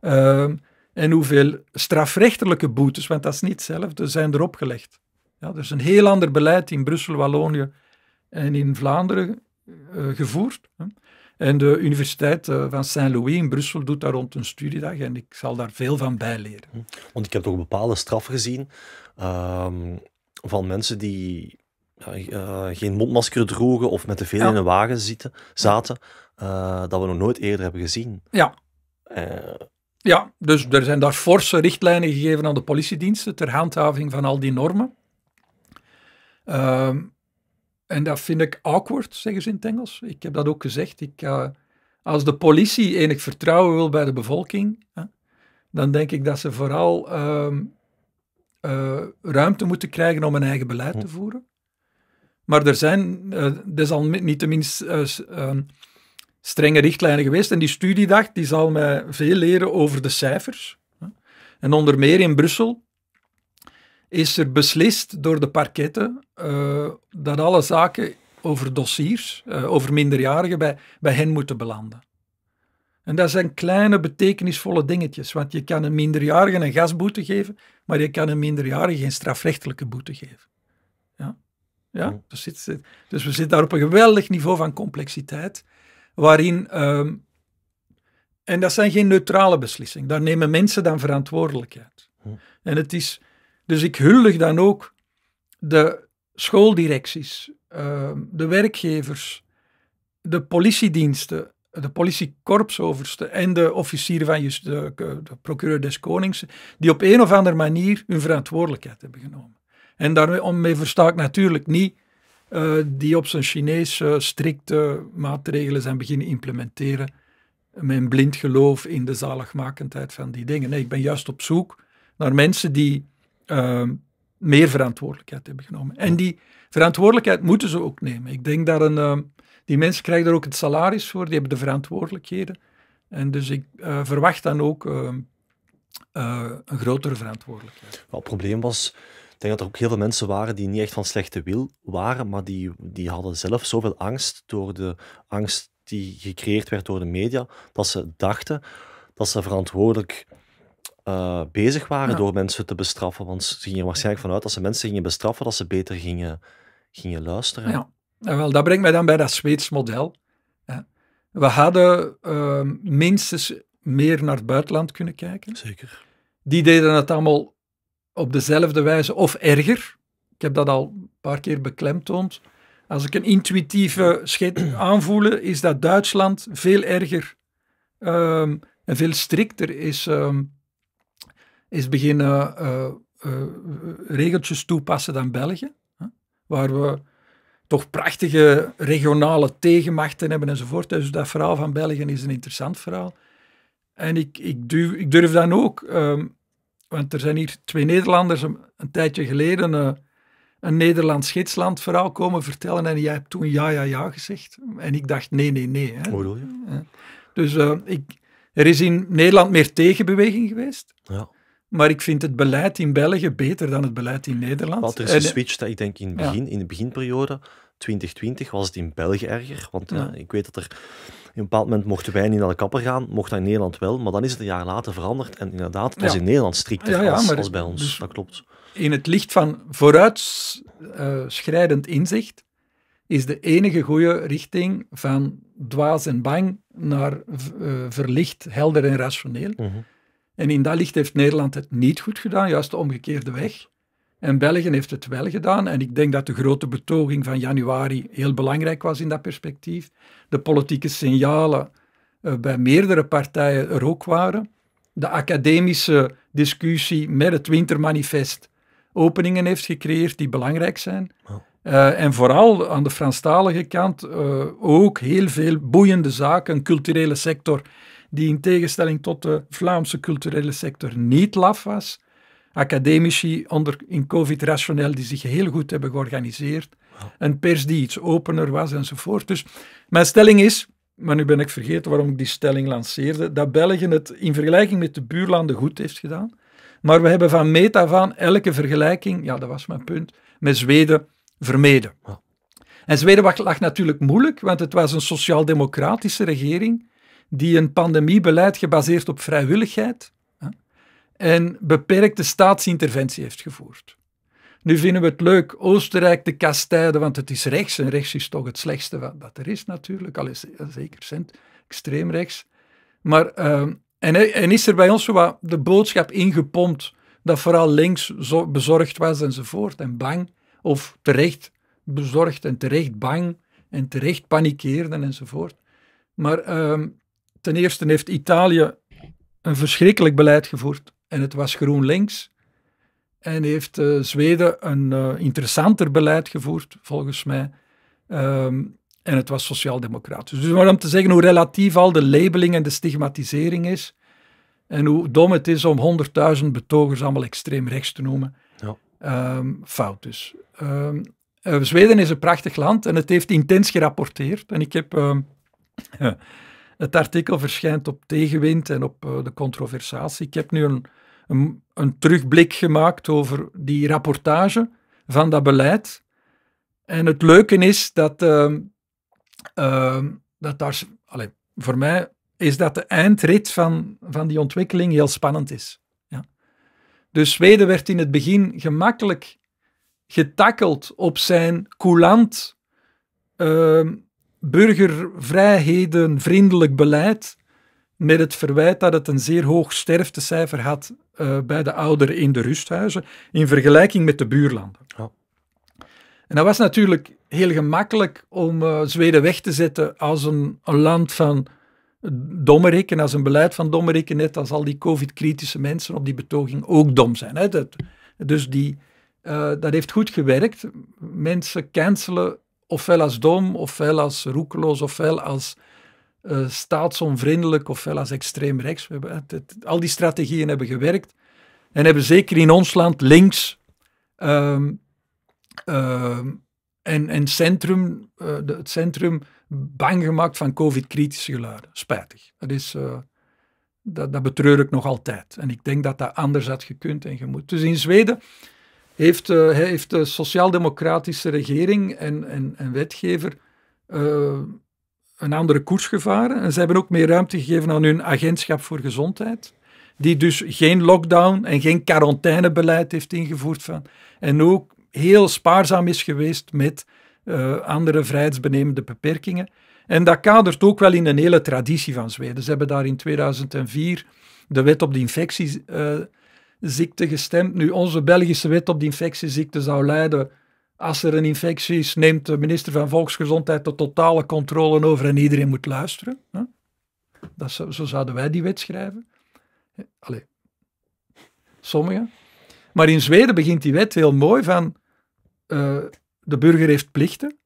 Ehm, en hoeveel strafrechtelijke boetes, want dat is niet hetzelfde, zijn er opgelegd. Ja, er is een heel ander beleid in Brussel, Wallonië en in Vlaanderen eh, gevoerd. Hè. En de Universiteit eh, van Saint-Louis in Brussel doet daar rond een studiedag en ik zal daar veel van bijleren. Hm. Want ik heb toch bepaalde straffen gezien. Ehm, van mensen die eh, eh, geen mondmasker droegen of met te veel in een wagen zitten, zaten, eh, dat we nog nooit eerder hebben gezien. Ja. ja, dus er zijn daar forse richtlijnen gegeven aan de politiediensten ter handhaving van al die normen. Ehm, en dat vind ik awkward, zeggen ze in het Engels. Ik heb dat ook gezegd. Ik, als de politie enig vertrouwen wil bij de bevolking, dan denk ik dat ze vooral ehm, eh, ruimte moeten krijgen om een eigen beleid te hm. voeren. Maar er zijn uh, eh, desalnietteminst uh, eh, ehm, strenge richtlijnen geweest. En die studiedag die zal mij veel leren over de cijfers. En onder meer in Brussel is er beslist door de parketten dat alle zaken over dossiers, over minderjarigen, bij, bij hen moeten belanden. En dat zijn kleine betekenisvolle dingetjes, want je kan een minderjarige een gasboete geven, maar je kan een minderjarige geen strafrechtelijke boete geven. Ja? Ja? Dus, het, dus we zitten daar op een geweldig niveau van complexiteit, waarin, ehm, en dat zijn geen neutrale beslissingen, daar nemen mensen dan verantwoordelijkheid. En het is, dus ik huldig dan ook de schooldirecties, ehm, de werkgevers, de politiediensten, de politiekorpsoverste en de officieren van just, de, procureur des konings, die op een of andere manier hun verantwoordelijkheid hebben genomen. En daarmee versta ik natuurlijk niet eh, die op zijn Chinese eh, strikte maatregelen zijn beginnen implementeren mijn een blind geloof in de zaligmakendheid van die dingen. Nee, ik ben juist op zoek naar mensen die ehm, meer verantwoordelijkheid hebben genomen. En die verantwoordelijkheid moeten ze ook nemen. Ik denk dat een ehm, die mensen krijgen er ook het salaris voor, die hebben de verantwoordelijkheden. En dus ik eh, verwacht dan ook eh, eh, een grotere verantwoordelijkheid. Wel, het probleem was, ik denk dat er ook heel veel mensen waren die niet echt van slechte wil waren, maar die, die hadden zelf zoveel angst door de angst die gecreëerd werd door de media, dat ze dachten dat ze verantwoordelijk bezig waren door mensen te bestraffen. Want ze gingen waarschijnlijk vanuit dat ze mensen gingen bestraffen, dat ze beter gingen, gingen luisteren. Ja. Nou, wel, dat brengt mij dan bij dat Zweeds model. We hadden ehm, minstens meer naar het buitenland kunnen kijken. Zeker. Die deden het allemaal op dezelfde wijze of erger. Ik heb dat al een paar keer beklemtoond. Als ik een intuïtieve schets aanvoelen, is dat Duitsland veel erger ehm, en veel strikter is, ehm, is beginnen eh, eh, eh, regeltjes toepassen dan België. Waar we toch prachtige regionale tegenmachten hebben enzovoort. Dus dat verhaal van België is een interessant verhaal. En ik, ik, ik durf dan ook, ehm, want er zijn hier twee Nederlanders een, tijdje geleden eh, een Nederlands-Gidsland verhaal komen vertellen en jij hebt toen ja, ja, ja gezegd. En ik dacht nee, nee, nee. Hè. Hoe je? Dus eh, ik, er is in Nederland meer tegenbeweging geweest. Ja. Maar ik vind het beleid in België beter dan het beleid in Nederland. Want er is een eh, switch dat ik denk in, begin, in de beginperiode 2020 was het in België erger. Want ja. Eh, ik weet dat er in een bepaald moment mochten wij niet naar de kapper gaan, mocht dat in Nederland wel. Maar dan is het een jaar later veranderd. En inderdaad, het was in Nederland strikter als, als, bij ons. Dus dat klopt. In het licht van vooruitschrijdend eh, schrijdend inzicht is de enige goede richting van dwaas en bang naar eh, verlicht, helder en rationeel. Mhm. En in dat licht heeft Nederland het niet goed gedaan, juist de omgekeerde weg. En België heeft het wel gedaan. En ik denk dat de grote betoging van januari heel belangrijk was in dat perspectief. De politieke signalen eh, bij meerdere partijen er ook waren. De academische discussie met het Wintermanifest openingen heeft gecreëerd die belangrijk zijn. Eh, en vooral aan de Franstalige kant eh, ook heel veel boeiende zaken, een culturele sector die in tegenstelling tot de Vlaamse culturele sector niet laf was academici onder, in COVID rationeel die zich heel goed hebben georganiseerd. Een pers die iets opener was enzovoort. Dus mijn stelling is, maar nu ben ik vergeten waarom ik die stelling lanceerde, dat België het in vergelijking met de buurlanden goed heeft gedaan. Maar we hebben van meet af aan elke vergelijking, ja dat was mijn punt, met Zweden vermeden. En Zweden lag natuurlijk moeilijk, want het was een sociaal-democratische regering die een pandemiebeleid gebaseerd op vrijwilligheid en beperkte staatsinterventie heeft gevoerd. Nu vinden we het leuk Oostenrijk te kastijden, want het is rechts. En rechts is toch het slechtste wat dat er is natuurlijk, al is zeker cent, extreem rechts. Maar, ehm, en, en, is er bij ons zo wat de boodschap ingepompt dat vooral links bezorgd was enzovoort en bang, of terecht bezorgd en terecht bang en terecht panikeerden enzovoort. Maar ehm, ten eerste heeft Italië een verschrikkelijk beleid gevoerd en het was GroenLinks. En heeft eh, Zweden een eh, interessanter beleid gevoerd, volgens mij. Ehm, en het was sociaal-democratisch. Dus maar om te zeggen hoe relatief al de labeling en de stigmatisering is. En hoe dom het is om honderdduizend betogers allemaal extreem rechts te noemen. Ja. Ehm, fout dus. Zweden is een prachtig land en het heeft intens gerapporteerd. En ik heb... het artikel verschijnt op Tegenwind en op de Controversatie. Ik heb nu een een, een terugblik gemaakt over die rapportage van dat beleid. En het leuke is dat, ehm, ehm, dat daar, voor mij is dat de eindrit van, van die ontwikkeling heel spannend is. Ja. Dus Zweden werd in het begin gemakkelijk getakkeld op zijn coulant, uh, ehm, burgervrijheden, vriendelijk beleid met het verwijt dat het een zeer hoog sterftecijfer had eh, bij de ouderen in de rusthuizen in vergelijking met de buurlanden. Ja. En dat was natuurlijk heel gemakkelijk om eh, Zweden weg te zetten als een, land van dommerikken, als een beleid van dommerikken, net als al die covid-kritische mensen op die betoging ook dom zijn. Hè? dus die, eh, dat heeft goed gewerkt. Mensen cancelen ofwel als dom, ofwel als roekeloos, ofwel als eh, staatsonvriendelijk of wel als extreem rechts. We hebben, eh, al die strategieën hebben gewerkt en hebben zeker in ons land links ehm, ehm, en, en centrum, eh, het centrum bang gemaakt van covid-kritische geluiden. Spijtig. Dat, is, dat, dat betreur ik nog altijd. En ik denk dat dat anders had gekund en gemoet. Dus in Zweden heeft, heeft de sociaal-democratische regering en, en, en wetgever een andere koers gevaren. En ze hebben ook meer ruimte gegeven aan hun agentschap voor gezondheid. Die dus geen lockdown en geen quarantainebeleid heeft ingevoerd. Van, en ook heel spaarzaam is geweest met eh, andere vrijheidsbenemende beperkingen. En dat kadert ook wel in een hele traditie van Zweden. Ze hebben daar in 2004 de wet op de infectieziekte eh, gestemd. Nu, onze Belgische wet op de infectieziekte zou leiden als er een infectie is, neemt de minister van Volksgezondheid de totale controle over en iedereen moet luisteren. Dat, zo, zouden wij die wet schrijven. Allee, sommigen. Maar in Zweden begint die wet heel mooi van eh, de burger heeft plichten.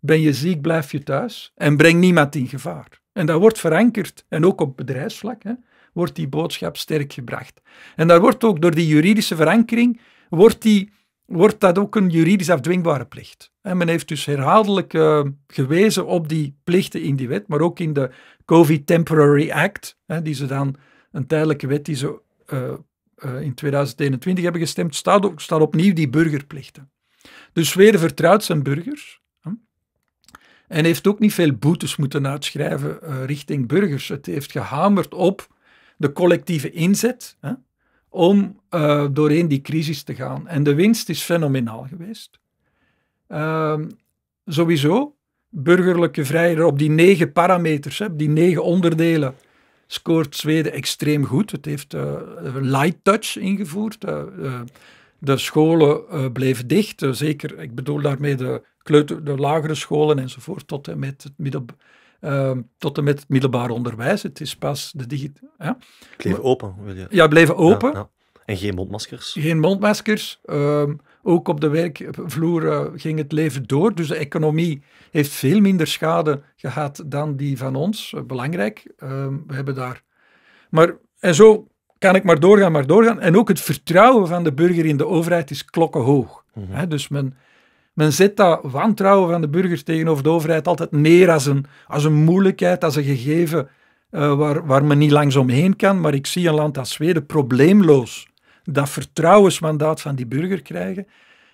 Ben je ziek, blijf je thuis en breng niemand in gevaar. En dat wordt verankerd en ook op bedrijfsvlak hè, wordt die boodschap sterk gebracht. En daar wordt ook door die juridische verankering wordt die wordt dat ook een juridisch afdwingbare plicht. En men heeft dus herhaaldelijk eh, gewezen op die plichten in die wet, maar ook in de COVID Temporary Act, die ze dan, een tijdelijke wet die ze eh, eh, in 2021 hebben gestemd, staat, ook staat opnieuw die burgerplichten. Dus Zweden vertrouwt zijn burgers hè, en heeft ook niet veel boetes moeten uitschrijven richting burgers. Het heeft gehamerd op de collectieve inzet. Hè, om eh, doorheen die crisis te gaan. En de winst is fenomenaal geweest. Ehm, sowieso, burgerlijke vrijheid op die negen parameters, hè, die negen onderdelen, scoort Zweden extreem goed. Het heeft uh, light touch ingevoerd. Eh, de scholen bleven dicht, zeker, ik bedoel daarmee de, de lagere scholen enzovoort, tot en met het midden, Ehm, tot en met middelbaar onderwijs. Het is pas de digitale... Ja. Bleven open, wil je? Ja, bleven open. En geen mondmaskers? Geen mondmaskers. Ehm, ook op de werkvloer eh, ging het leven door. Dus de economie heeft veel minder schade gehad dan die van ons. Eh, belangrijk. Ehm, we hebben daar... Maar, en zo kan ik maar doorgaan, maar doorgaan. En ook het vertrouwen van de burger in de overheid is klokkenhoog. Mhm. dus men men zet dat wantrouwen van de burgers tegenover de overheid altijd neer als een, als een moeilijkheid, als een gegeven eh, waar, waar men niet langs omheen kan. Maar ik zie een land als Zweden probleemloos dat vertrouwensmandaat van die burger krijgen.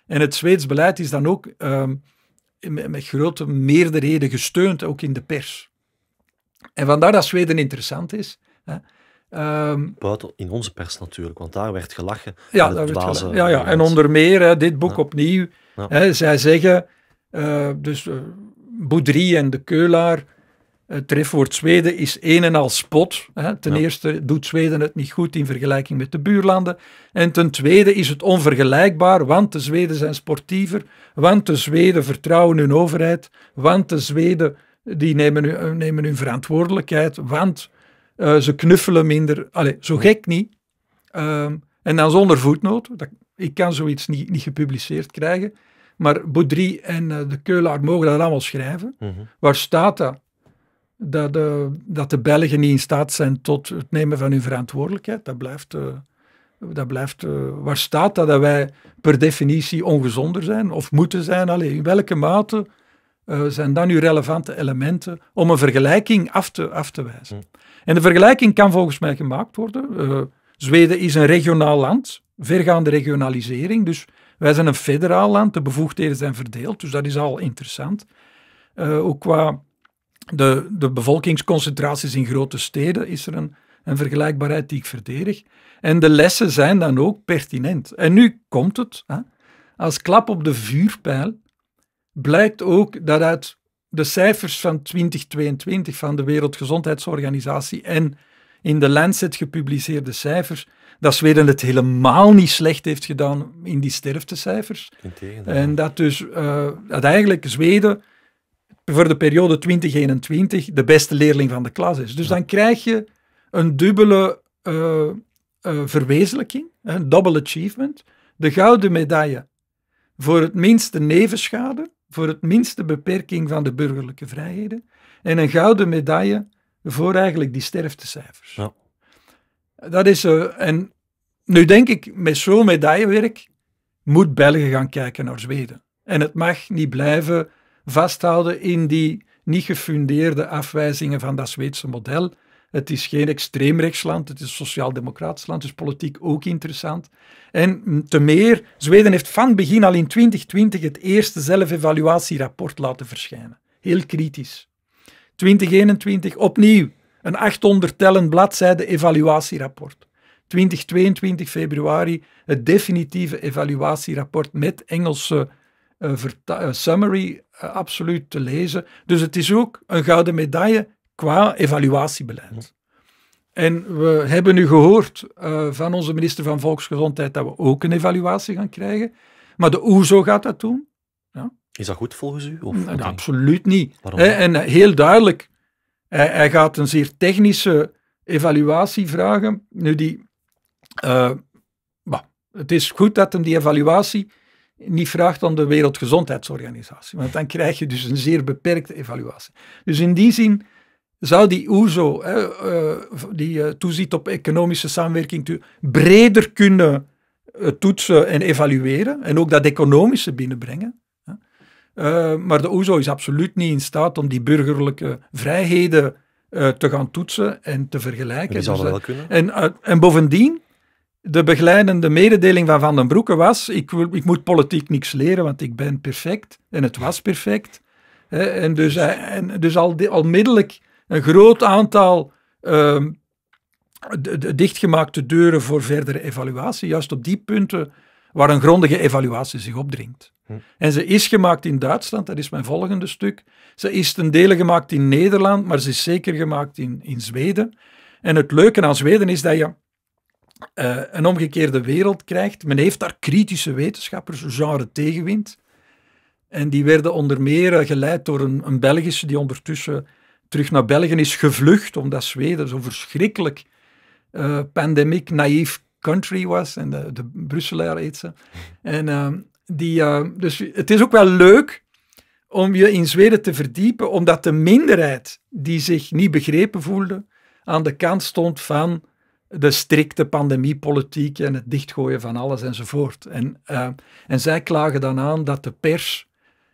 En het Zweeds beleid is dan ook ehm, met, grote meerderheden gesteund, ook in de pers. En vandaar dat Zweden interessant is. Hè. Ehm, Buiten in onze pers natuurlijk, want daar werd gelachen. Ja, daar werd gelachen. Eh, ja, ja. En onder meer, hè, dit boek opnieuw, zij zeggen, uh, dus uh, Boudry en de Keulaar, het voor Zweden is een en al spot. Ten eerste doet Zweden het niet goed in vergelijking met de buurlanden. En ten tweede is het onvergelijkbaar, want de Zweden zijn sportiever, want de Zweden vertrouwen hun overheid, want de Zweden die nemen, eh, nemen hun verantwoordelijkheid, want ze knuffelen minder. Allee, zo gek niet. Ehm, en dan zonder voetnoot, dat, ik kan zoiets niet, niet gepubliceerd krijgen. Maar Boudry en eh, de Keulaar mogen dat allemaal schrijven. Mhm. Waar staat dat? Dat, dat de Belgen niet in staat zijn tot het nemen van hun verantwoordelijkheid. Dat blijft... Eh, dat blijft, eh, waar staat dat, dat wij per definitie ongezonder zijn of moeten zijn? Allee, in welke mate zijn dan nu relevante elementen om een vergelijking af te, af te wijzen? Mhm. En de vergelijking kan volgens mij gemaakt worden. Zweden is een regionaal land vergaande regionalisering. Dus wij zijn een federaal land, de bevoegdheden zijn verdeeld, dus dat is al interessant. Eh, ook qua de, de bevolkingsconcentraties in grote steden is er een, een vergelijkbaarheid die ik verdedig. En de lessen zijn dan ook pertinent. En nu komt het, hè, als klap op de vuurpijl, blijkt ook dat uit de cijfers van 2022 van de Wereldgezondheidsorganisatie en in de Lancet gepubliceerde cijfers, dat Zweden het helemaal niet slecht heeft gedaan in die sterftecijfers. En dat dus uh, dat eigenlijk Zweden voor de periode 2021 de beste leerling van de klas is. Dus dan krijg je een dubbele eh, eh, verwezenlijking, een double achievement. De gouden medaille voor het minste nevenschade, voor het minste beperking van de burgerlijke vrijheden. En een gouden medaille voor eigenlijk die sterftecijfers. Ja. Dat is zo. Eh, en nu denk ik, met zo'n medaillewerk moet België gaan kijken naar Zweden. En het mag niet blijven vasthouden in die niet gefundeerde afwijzingen van dat Zweedse model. Het is geen extreemrechtsland, het is een sociaal-democratisch land, dus politiek ook interessant. En te meer, Zweden heeft van begin al in 2020 het eerste zelfevaluatierapport laten verschijnen. Heel kritisch. 2021 opnieuw een 800 tellen bladzijde evaluatierapport. 2022 februari het definitieve evaluatierapport met Engelse eh, eh, summary eh, absoluut te lezen. Dus het is ook een gouden medaille qua evaluatiebeleid. En we hebben nu gehoord van onze minister van Volksgezondheid dat we ook een evaluatie gaan krijgen. Maar de OESO gaat dat doen. Ja. Is dat goed volgens u? Nou, absoluut niet. en heel duidelijk, hij, gaat een zeer technische evaluatie vragen. Nu, die, eh, het is goed dat hem die evaluatie niet vraagt aan de Wereldgezondheidsorganisatie, want dan krijg je dus een zeer beperkte evaluatie. Dus in die zin zou die OESO, e eh, die eh, toeziet op economische samenwerking, breder kunnen toetsen en evalueren en ook dat economische binnenbrengen. Eh, maar de OESO is absoluut niet in staat om die burgerlijke vrijheden eh, te gaan toetsen en te vergelijken. zou dus, wel eh, kunnen. En, en bovendien, de begeleidende mededeling van Van den Broeke was: ik, wil, ik moet politiek niks leren, want ik ben perfect. En het was perfect. en dus, en dus al onmiddellijk een groot aantal ehm, de, dichtgemaakte deuren voor verdere evaluatie. Juist op die punten waar een grondige evaluatie zich opdringt. Hm. En ze is gemaakt in Duitsland, dat is mijn volgende stuk. Ze is ten dele gemaakt in Nederland, maar ze is zeker gemaakt in, in Zweden. En het leuke aan Zweden is dat je eh, een omgekeerde wereld krijgt. Men heeft daar kritische wetenschappers, genre tegenwind. En die werden onder meer eh, geleid door een, een Belgische die ondertussen terug naar België is gevlucht, omdat Zweden zo verschrikkelijk eh, pandemiek naïef country was en de, de Brusselaar eten ze. En ehm, die, ehm, dus het is ook wel leuk om je in Zweden te verdiepen, omdat de minderheid die zich niet begrepen voelde, aan de kant stond van de strikte pandemiepolitiek en het dichtgooien van alles enzovoort. En, ehm, en zij klagen dan aan dat de pers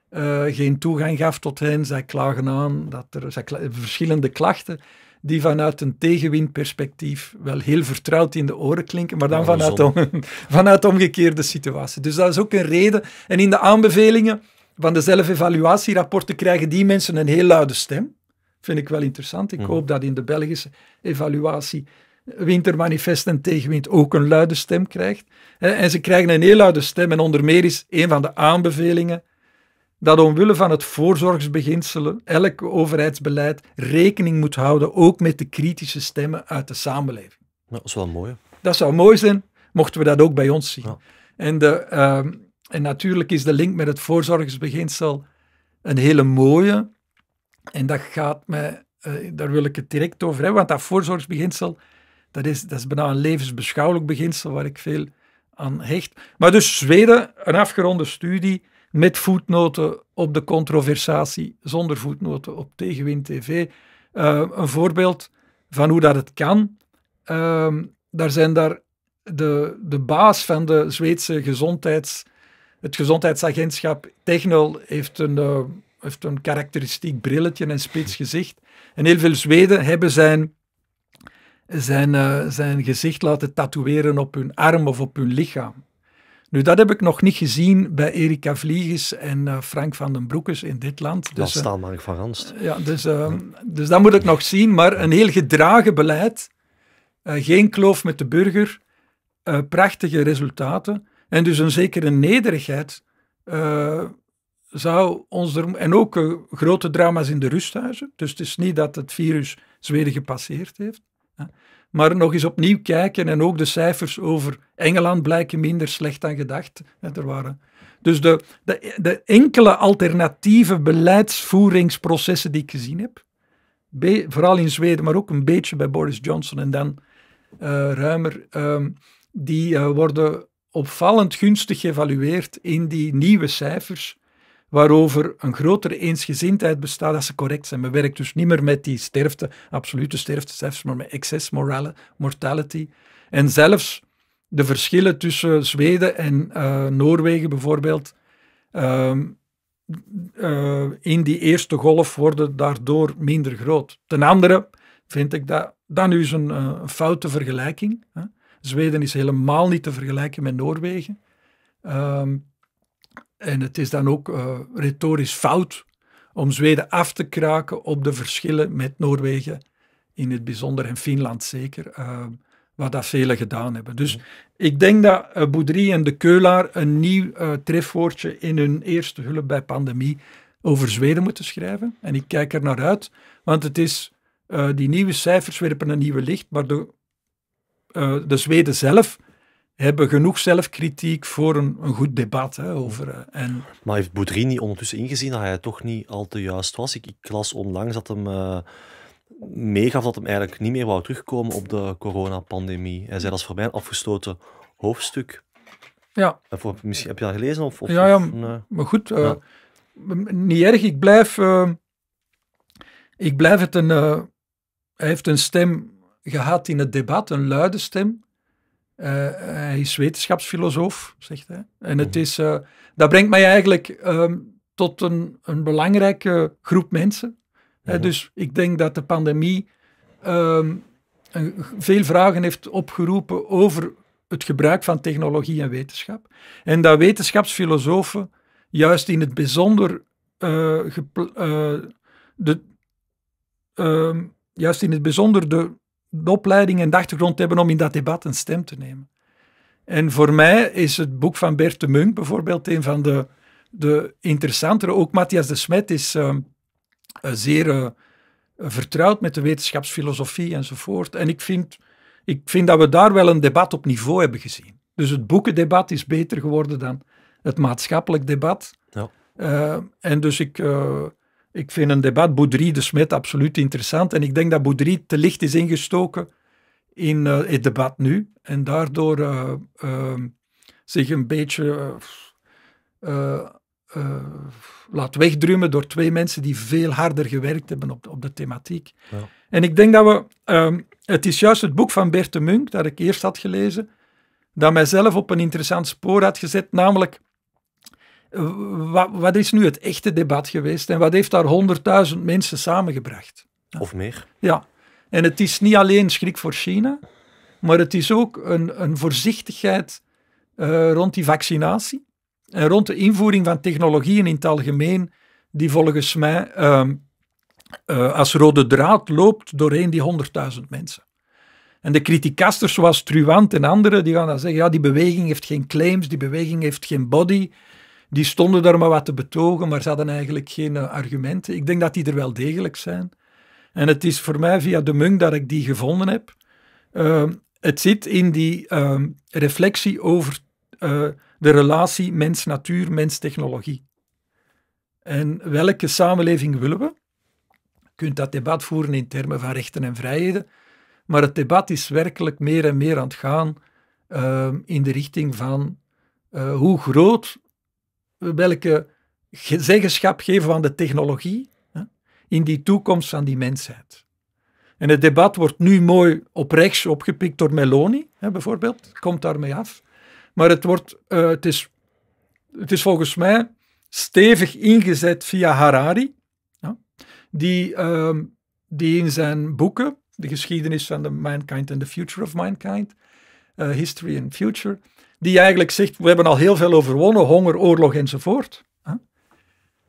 eh, geen toegang gaf tot hen. Zij klagen aan dat er zij, verschillende klachten die vanuit een tegenwindperspectief wel heel vertrouwd in de oren klinken, maar dan vanuit, vanuit de omgekeerde situatie. Dus dat is ook een reden. En in de aanbevelingen van de zelfevaluatierapporten krijgen die mensen een heel luide stem. Vind ik wel interessant. Ik mhm. hoop dat in de Belgische evaluatie wintermanifest en tegenwind ook een luide stem krijgt. En ze krijgen een heel luide stem. En onder meer is een van de aanbevelingen dat omwille van het voorzorgsbeginsel elk overheidsbeleid rekening moet houden ook met de kritische stemmen uit de samenleving. Dat is wel mooi. Dat zou mooi zijn, mochten we dat ook bij ons zien. En, de, ehm, en natuurlijk is de link met het voorzorgsbeginsel een hele mooie. En dat gaat mij, eh, daar wil ik het direct over hebben, want dat voorzorgsbeginsel, dat is, dat is bijna een levensbeschouwelijk beginsel waar ik veel aan hecht. Maar dus Zweden, een afgeronde studie met voetnoten op de controversatie, zonder voetnoten op Tegenwind TV. Eh, een voorbeeld van hoe dat het kan. Ehm, daar zijn daar de, de baas van de Zweedse gezondheids, het gezondheidsagentschap Technol heeft een, eh, heeft een karakteristiek brilletje en spits gezicht. En heel veel Zweden hebben zijn, zijn, eh, zijn gezicht laten tatoeëren op hun arm of op hun lichaam. Nu, dat heb ik nog niet gezien bij Erika Vlieges en eh, Frank van den Broekes in dit land. Dus, eh, staan maar van Ranst. ja, dus, eh, dus dat moet ik nog zien. Maar een heel gedragen beleid, geen kloof met de burger, prachtige resultaten. En dus een zekere nederigheid zou ons en ook grote drama's in de rusthuizen. Dus het is niet dat het virus Zweden gepasseerd heeft. Maar nog eens opnieuw kijken en ook de cijfers over Engeland blijken minder slecht dan gedacht. Er waren. Dus de, de, de enkele alternatieve beleidsvoeringsprocessen die ik gezien heb, vooral in Zweden, maar ook een beetje bij Boris Johnson en dan eh, ruimer, ehm, die eh, worden opvallend gunstig geëvalueerd in die nieuwe cijfers waarover een grotere eensgezindheid bestaat dat ze correct zijn. Men werkt dus niet meer met die sterfte, absolute sterfte, zelfs maar met excess mortality. En zelfs de verschillen tussen Zweden en eh, Noorwegen bijvoorbeeld, ehm, eh, in die eerste golf worden daardoor minder groot. Ten andere vind ik dat, dat nu is een eh, foute vergelijking. Hè. Zweden is helemaal niet te vergelijken met Noorwegen. Ehm, en het is dan ook eh, retorisch fout om Zweden af te kraken op de verschillen met Noorwegen, in het bijzonder en Finland zeker, eh, wat dat velen gedaan hebben. Dus ik denk dat uh, Boudry en de Keulaar een nieuw uh, trefwoordje in hun eerste hulp bij pandemie over Zweden moeten schrijven. En ik kijk er naar uit, want het is, die nieuwe cijfers werpen een nieuwe licht, maar de Zweden zelf hebben genoeg zelfkritiek voor een, een goed debat hè, over. Eh, en... Maar heeft niet ondertussen ingezien dat hij toch niet al te juist was? Ik, las onlangs dat hem eh, meegaf dat hem eigenlijk niet meer wou terugkomen op de coronapandemie. Hij zei dat is voor mij een afgestoten hoofdstuk. Ja. Voor, misschien, heb je dat gelezen? Of, of ja, ja eh? maar goed. Niet erg, ik blijf, ik blijf het een... hij heeft een stem gehad in het debat, een luide stem. Eh, eh, hij is wetenschapsfilosoof, zegt hij. En het mhm. is, eh, dat brengt mij eigenlijk ehm, tot een, een belangrijke groep mensen. Mhm. dus ik denk dat de pandemie ehm, veel vragen heeft opgeroepen over het gebruik van technologie en wetenschap. En dat wetenschapsfilosofen juist in het bijzonder de, ehm, juist in het bijzonder de de opleiding en de achtergrond hebben om in dat debat een stem te nemen. En voor mij is het boek van Bert de Munk bijvoorbeeld een van de, de interessantere. Ook Matthias de Smet is ehm, eh, zeer eh, vertrouwd met de wetenschapsfilosofie enzovoort. En ik vind, ik vind dat we daar wel een debat op niveau hebben gezien. Dus het boekendebat is beter geworden dan het maatschappelijk debat. Ja. Ehm, en dus ik, eh, ik vind een debat Boudry-De Smet absoluut interessant. En ik denk dat Boudry te licht is ingestoken in eh, het debat nu. En daardoor uh, uh, zich een beetje eh, laat wegdrummen door twee mensen die veel harder gewerkt hebben op, op de thematiek. Ja. En ik denk dat we... Ehm, het is juist het boek van Bert de Munk, dat ik eerst had gelezen, dat mijzelf op een interessant spoor had gezet, namelijk wat, wat, is nu het echte debat geweest en wat heeft daar 100.000 mensen samengebracht? Of meer. Ja, en het is niet alleen schrik voor China, maar het is ook een, een voorzichtigheid eh, rond die vaccinatie en rond de invoering van technologieën in het algemeen, die volgens mij ehm, eh, als rode draad loopt doorheen die 100.000 mensen. En de criticasters zoals Truant en anderen, die gaan dan zeggen, ja, die beweging heeft geen claims, die beweging heeft geen body, die stonden daar maar wat te betogen, maar ze hadden eigenlijk geen eh, argumenten. Ik denk dat die er wel degelijk zijn. En het is voor mij via de Mung dat ik die gevonden heb. Ehm, het zit in die ehm, reflectie over eh, de relatie mens-natuur, mens-technologie. En welke samenleving willen we? Je kunt dat debat voeren in termen van rechten en vrijheden, maar het debat is werkelijk meer en meer aan het gaan ehm, in de richting van eh, hoe groot welke zeggenschap geven we aan de technologie hè, in die toekomst van die mensheid. En het debat wordt nu mooi op rechts opgepikt door Meloni, hè, bijvoorbeeld, komt daarmee af. Maar het, wordt, eh, het, is, het is volgens mij stevig ingezet via Harari, ja, die, ehm, die in zijn boeken, de geschiedenis van de Mankind and the Future of Mankind, eh, History and Future, die eigenlijk zegt, we hebben al heel veel overwonnen, honger, oorlog enzovoort.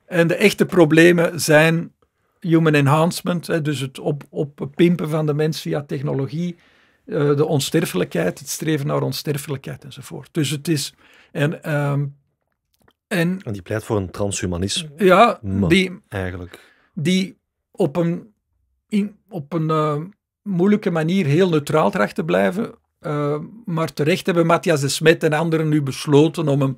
En de echte problemen zijn human enhancement, dus het op, oppimpen van de mens via technologie, eh, de onsterfelijkheid, het streven naar onsterfelijkheid enzovoort. Dus het is... En, ehm, en, die pleit voor een transhumanisme. Ja, die... Eigenlijk. Die op een, op een eh, moeilijke manier heel neutraal tracht te blijven, eh, maar terecht hebben Matthias de Smet en anderen nu besloten om hem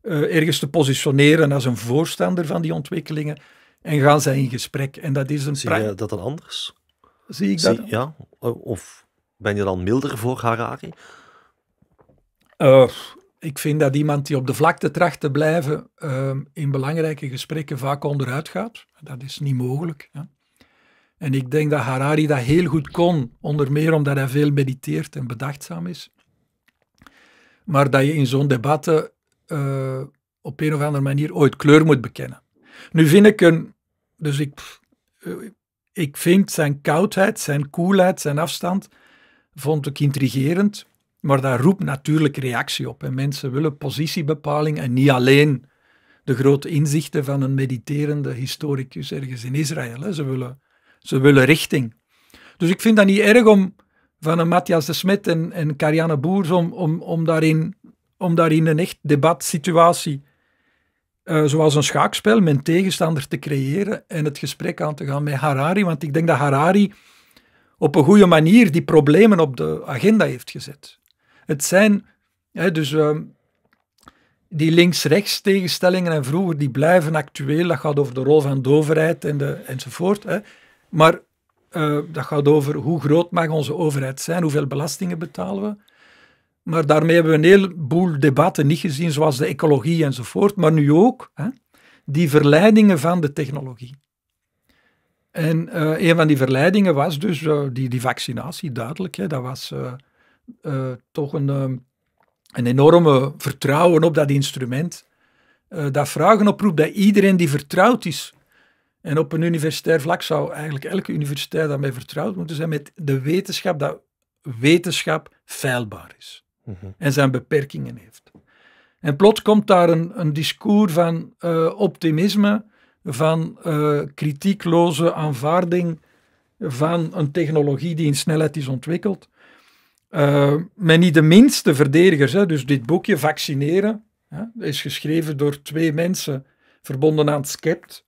eh, ergens te positioneren als een voorstander van die ontwikkelingen. En gaan zij in gesprek. En dat is een je dat dan anders? Zie ik dat? ja, of ben je dan milder voor Harari? Eh, ik vind dat iemand die op de vlakte tracht te blijven in belangrijke gesprekken vaak onderuit gaat. Dat is niet mogelijk. Ja. En ik denk dat Harari dat heel goed kon, onder meer omdat hij veel mediteert en bedachtzaam is. Maar dat je in zo'n debatten eh, op een of andere manier ooit kleur moet bekennen. Nu vind ik een, dus ik, eh, ik vind zijn koudheid, zijn koelheid, zijn afstand, vond ik intrigerend. Maar daar roept natuurlijk reactie op. En mensen willen positiebepaling en niet alleen de grote inzichten van een mediterende historicus ergens in Israël. Ze willen ze willen richting. Dus ik vind dat niet erg om van een Matthias de Smet en, en Karianne Boers om, om, om, daarin, om daarin een echt debatsituatie, uh, zoals een schaakspel, mijn tegenstander te creëren en het gesprek aan te gaan met Harari. Want ik denk dat Harari op een goede manier die problemen op de agenda heeft gezet. Het zijn, hè, dus ehm, die links-rechts tegenstellingen en vroeger, die blijven actueel. Dat gaat over de rol van de overheid en de, enzovoort. Hè. Maar eh, dat gaat over hoe groot mag onze overheid zijn, hoeveel belastingen betalen we. Maar daarmee hebben we een heleboel debatten niet gezien, zoals de ecologie enzovoort, maar nu ook hè, die verleidingen van de technologie. En eh, een van die verleidingen was dus eh, die, die vaccinatie, duidelijk. Hè, dat was toch een, ehm, een enorme vertrouwen op dat instrument. dat vragen oproept dat iedereen die vertrouwd is en op een universitair vlak zou eigenlijk elke universiteit daarmee vertrouwd moeten zijn met de wetenschap dat wetenschap feilbaar is mhm. en zijn beperkingen heeft. En plots komt daar een, een discours van eh, optimisme, van eh, kritiekloze aanvaarding van een technologie die in snelheid is ontwikkeld. Uh, met niet de minste verdedigers. Hè. Dus dit boekje, Vaccineren, hè, is geschreven door twee mensen verbonden aan het SCEPT,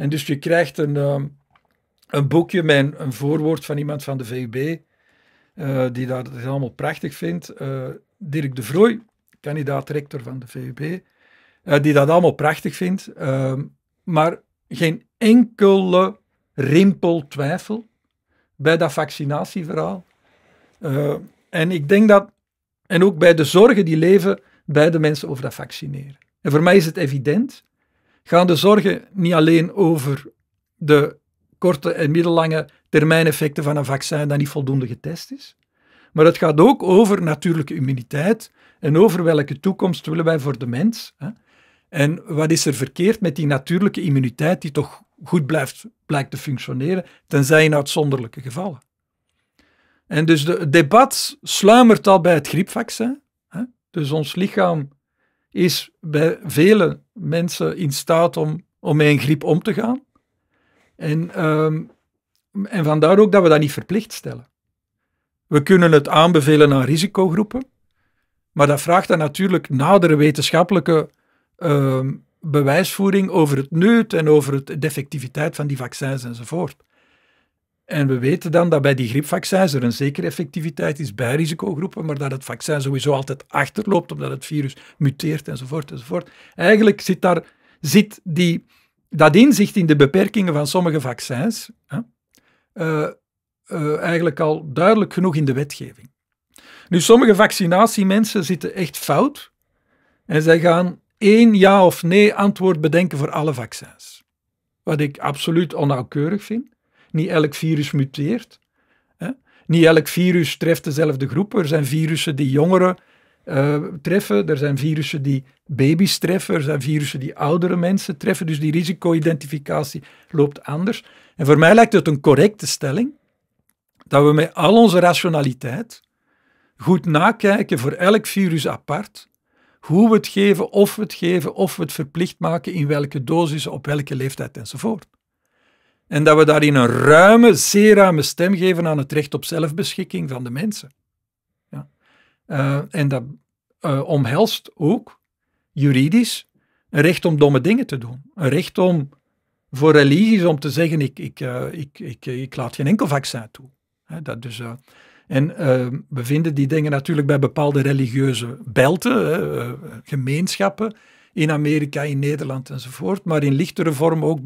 en dus je krijgt een, ehm, een boekje met een voorwoord van iemand van de VUB, eh, eh, eh, die dat allemaal prachtig vindt. Dirk de Vrooy, kandidaat-rector van de VUB, die dat allemaal prachtig vindt. maar geen enkele rimpel twijfel bij dat vaccinatieverhaal. en ik denk dat, en ook bij de zorgen die leven bij de mensen over dat vaccineren. En voor mij is het evident gaan de zorgen niet alleen over de korte en middellange termijneffecten van een vaccin dat niet voldoende getest is, maar het gaat ook over natuurlijke immuniteit en over welke toekomst willen wij voor de mens. Hè? En wat is er verkeerd met die natuurlijke immuniteit die toch goed blijft, blijkt te functioneren, tenzij in uitzonderlijke gevallen. En dus de, het debat sluimert al bij het griepvaccin. Hè? Dus ons lichaam is bij vele mensen in staat om, om met een griep om te gaan. En, um, en vandaar ook dat we dat niet verplicht stellen. We kunnen het aanbevelen aan risicogroepen, maar dat vraagt dan natuurlijk nadere wetenschappelijke ehm, bewijsvoering over het nut en over het, de effectiviteit van die vaccins enzovoort. En we weten dan dat bij die griepvaccins er een zekere effectiviteit is bij risicogroepen, maar dat het vaccin sowieso altijd achterloopt omdat het virus muteert enzovoort enzovoort. Eigenlijk zit daar zit die, dat inzicht in de beperkingen van sommige vaccins hè, eh, eh, eigenlijk al duidelijk genoeg in de wetgeving. Nu, sommige vaccinatiemensen zitten echt fout en zij gaan één ja of nee antwoord bedenken voor alle vaccins. Wat ik absoluut onnauwkeurig vind. Niet elk virus muteert. Hè? Niet elk virus treft dezelfde groep. Er zijn virussen die jongeren eh, treffen. Er zijn virussen die baby's treffen. Er zijn virussen die oudere mensen treffen. Dus die risico-identificatie loopt anders. En voor mij lijkt het een correcte stelling dat we met al onze rationaliteit goed nakijken voor elk virus apart. Hoe we het geven, of we het geven, of we het verplicht maken, in welke dosis, op welke leeftijd enzovoort. En dat we daarin een ruime, zeer ruime stem geven aan het recht op zelfbeschikking van de mensen. Ja. Eh, en dat uh, omhelst ook juridisch een recht om domme dingen te doen. Een recht om voor religies om te zeggen: ik, ik, eh, ik, ik, ik laat geen enkel vaccin toe. dat dus, en we vinden die dingen natuurlijk bij bepaalde religieuze belten, gemeenschappen in Amerika, in Nederland enzovoort, maar in lichtere vorm ook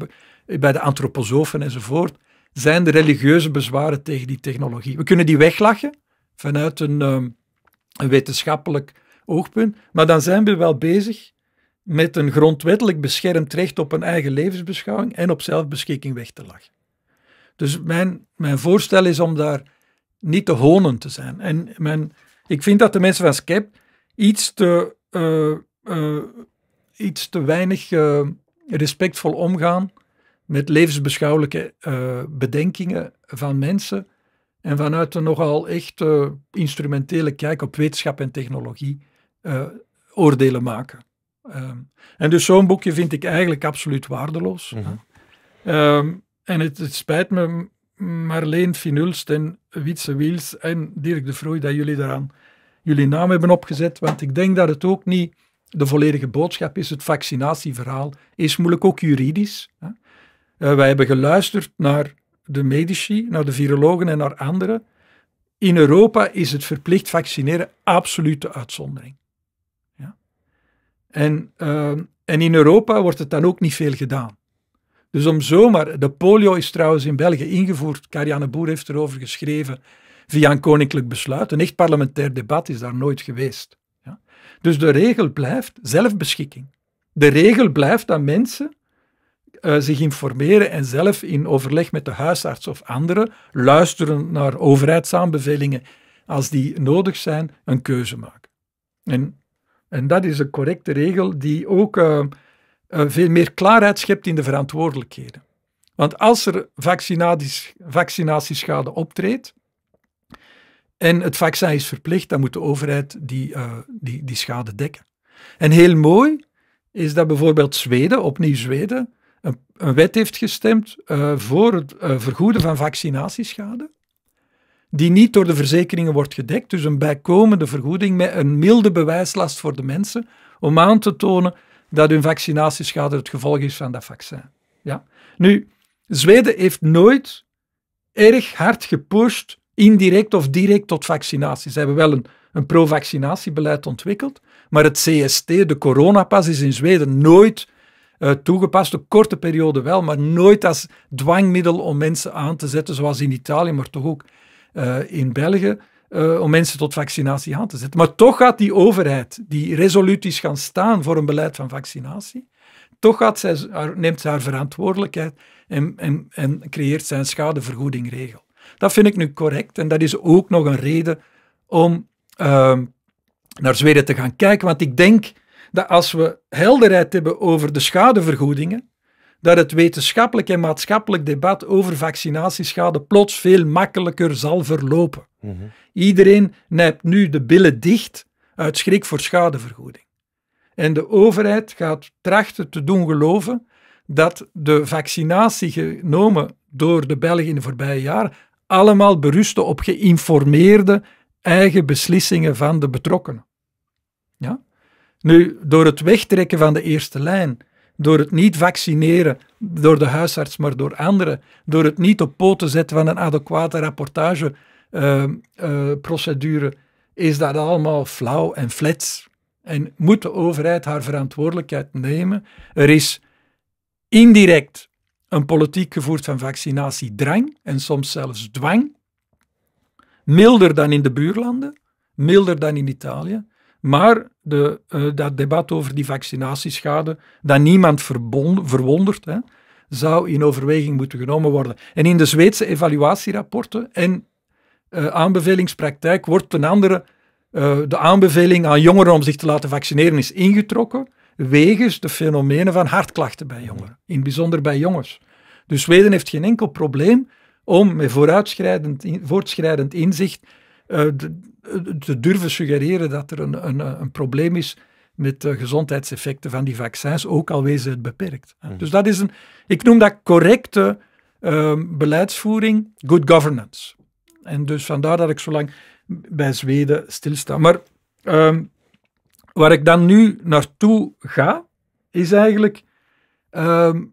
bij de antroposofen enzovoort, zijn de religieuze bezwaren tegen die technologie. We kunnen die weglachen vanuit ehm, een, wetenschappelijk oogpunt, maar dan zijn we wel bezig met een grondwettelijk beschermd recht op een eigen levensbeschouwing en op zelfbeschikking weg te lachen. Dus mijn, mijn voorstel is om daar niet te honen te zijn. En mijn, ik vind dat de mensen van Skep iets te, eh, eh, iets te weinig eh, respectvol omgaan met levensbeschouwelijke eh, bedenkingen van mensen en vanuit een nogal echt eh, instrumentele kijk op wetenschap en technologie eh, oordelen maken. Ehm, en dus zo'n boekje vind ik eigenlijk absoluut waardeloos. Mhm. Ehm, en het, het, spijt me, Marleen Finulst en Wietse Wiels en Dirk de Vrooy, dat jullie daaraan jullie naam hebben opgezet. Want ik denk dat het ook niet de volledige boodschap is. Het vaccinatieverhaal is moeilijk ook juridisch. Hè. Eh, wij hebben geluisterd naar de medici, naar de virologen en naar anderen. In Europa is het verplicht vaccineren absolute uitzondering. Ja? En, ehm, en in Europa wordt het dan ook niet veel gedaan. Dus om zomaar, de polio is trouwens in België ingevoerd, Karianne Boer heeft erover geschreven, via een koninklijk besluit. Een echt parlementair debat is daar nooit geweest. Ja? Dus de regel blijft zelfbeschikking. De regel blijft dat mensen eh, zich informeren en zelf in overleg met de huisarts of anderen, luisteren naar overheidsaanbevelingen als die nodig zijn, een keuze maken. En, en dat is een correcte regel die ook eh, eh, veel meer klaarheid schept in de verantwoordelijkheden. Want als er vaccinaties, vaccinatieschade optreedt en het vaccin is verplicht, dan moet de overheid die, die, die schade dekken. En heel mooi is dat bijvoorbeeld Zweden, opnieuw Zweden, een, wet heeft gestemd eh, voor het eh, vergoeden van vaccinatieschade, die niet door de verzekeringen wordt gedekt, dus een bijkomende vergoeding met een milde bewijslast voor de mensen, om aan te tonen dat hun vaccinatieschade het gevolg is van dat vaccin. Ja? Nu, Zweden heeft nooit erg hard gepusht, indirect of direct, tot vaccinatie. Ze hebben wel een, een pro-vaccinatiebeleid ontwikkeld, maar het CST, de coronapas, is in Zweden nooit eh, toegepast, op korte periode wel, maar nooit als dwangmiddel om mensen aan te zetten, zoals in Italië, maar toch ook eh, in België, eh, om mensen tot vaccinatie aan te zetten. Maar toch gaat die overheid, die resoluut is gaan staan voor een beleid van vaccinatie, toch gaat zij, neemt zij haar verantwoordelijkheid en, en, en creëert zijn schadevergoedingregel. Dat vind ik nu correct en dat is ook nog een reden om ehm, naar Zweden te gaan kijken, want ik denk dat als we helderheid hebben over de schadevergoedingen, dat het wetenschappelijk en maatschappelijk debat over vaccinatieschade plots veel makkelijker zal verlopen. Mhm. Iedereen nijpt nu de billen dicht uit schrik voor schadevergoeding. En de overheid gaat trachten te doen geloven dat de vaccinatie genomen door de Belgen in de voorbije jaren allemaal berustte op geïnformeerde eigen beslissingen van de betrokkenen. Ja? Nu, door het wegtrekken van de eerste lijn, door het niet vaccineren door de huisarts, maar door anderen, door het niet op poten zetten van een adequate rapportageprocedure, ehm, eh, is dat allemaal flauw en flets. En moet de overheid haar verantwoordelijkheid nemen? Er is indirect een politiek gevoerd van vaccinatiedrang en soms zelfs dwang. Milder dan in de buurlanden, milder dan in Italië. Maar de, eh, dat debat over die vaccinatieschade, dat niemand verwondert, hè, zou in overweging moeten genomen worden. En in de Zweedse evaluatierapporten en eh, aanbevelingspraktijk wordt ten andere eh, de aanbeveling aan jongeren om zich te laten vaccineren is ingetrokken wegens de fenomenen van hartklachten bij jongeren, in bijzonder bij jongens. Dus Zweden heeft geen enkel probleem om met voortschrijdend inzicht eh, te durven suggereren dat er een, een, eh, een probleem is met de gezondheidseffecten van die vaccins, ook al wezen het beperkt. Mhm. Dus dat is een, ik noem dat correcte ehm, beleidsvoering, good governance. En dus vandaar dat ik zo lang bij Zweden stilsta. Maar ehm, waar ik dan nu naartoe ga, is eigenlijk ehm,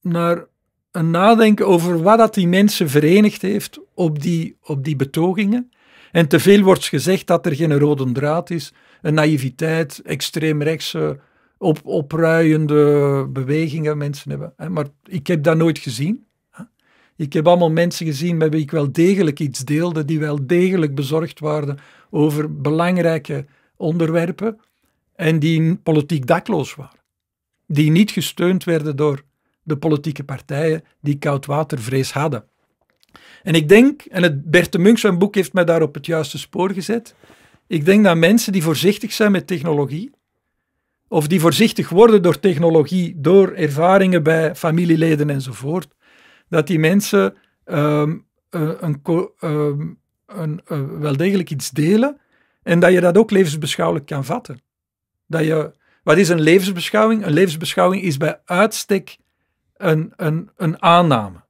naar een nadenken over wat dat die mensen verenigd heeft op die, op die betogingen. En te veel wordt gezegd dat er geen rode draad is. Een naïviteit, extreemrechtse, op, opruiende bewegingen mensen hebben. Maar ik heb dat nooit gezien. Ik heb allemaal mensen gezien met wie ik wel degelijk iets deelde, die wel degelijk bezorgd waren over belangrijke onderwerpen en die politiek dakloos waren. Die niet gesteund werden door de politieke partijen die koudwatervrees hadden. En ik denk, en het Bert Munks zijn boek heeft mij daar op het juiste spoor gezet. Ik denk dat mensen die voorzichtig zijn met technologie, of die voorzichtig worden door technologie, door ervaringen bij familieleden enzovoort, dat die mensen ehm, eh, een, ehm, een, eh, wel degelijk iets delen en dat je dat ook levensbeschouwelijk kan vatten. Dat je, wat is een levensbeschouwing? Een levensbeschouwing is bij uitstek een, een, een aanname.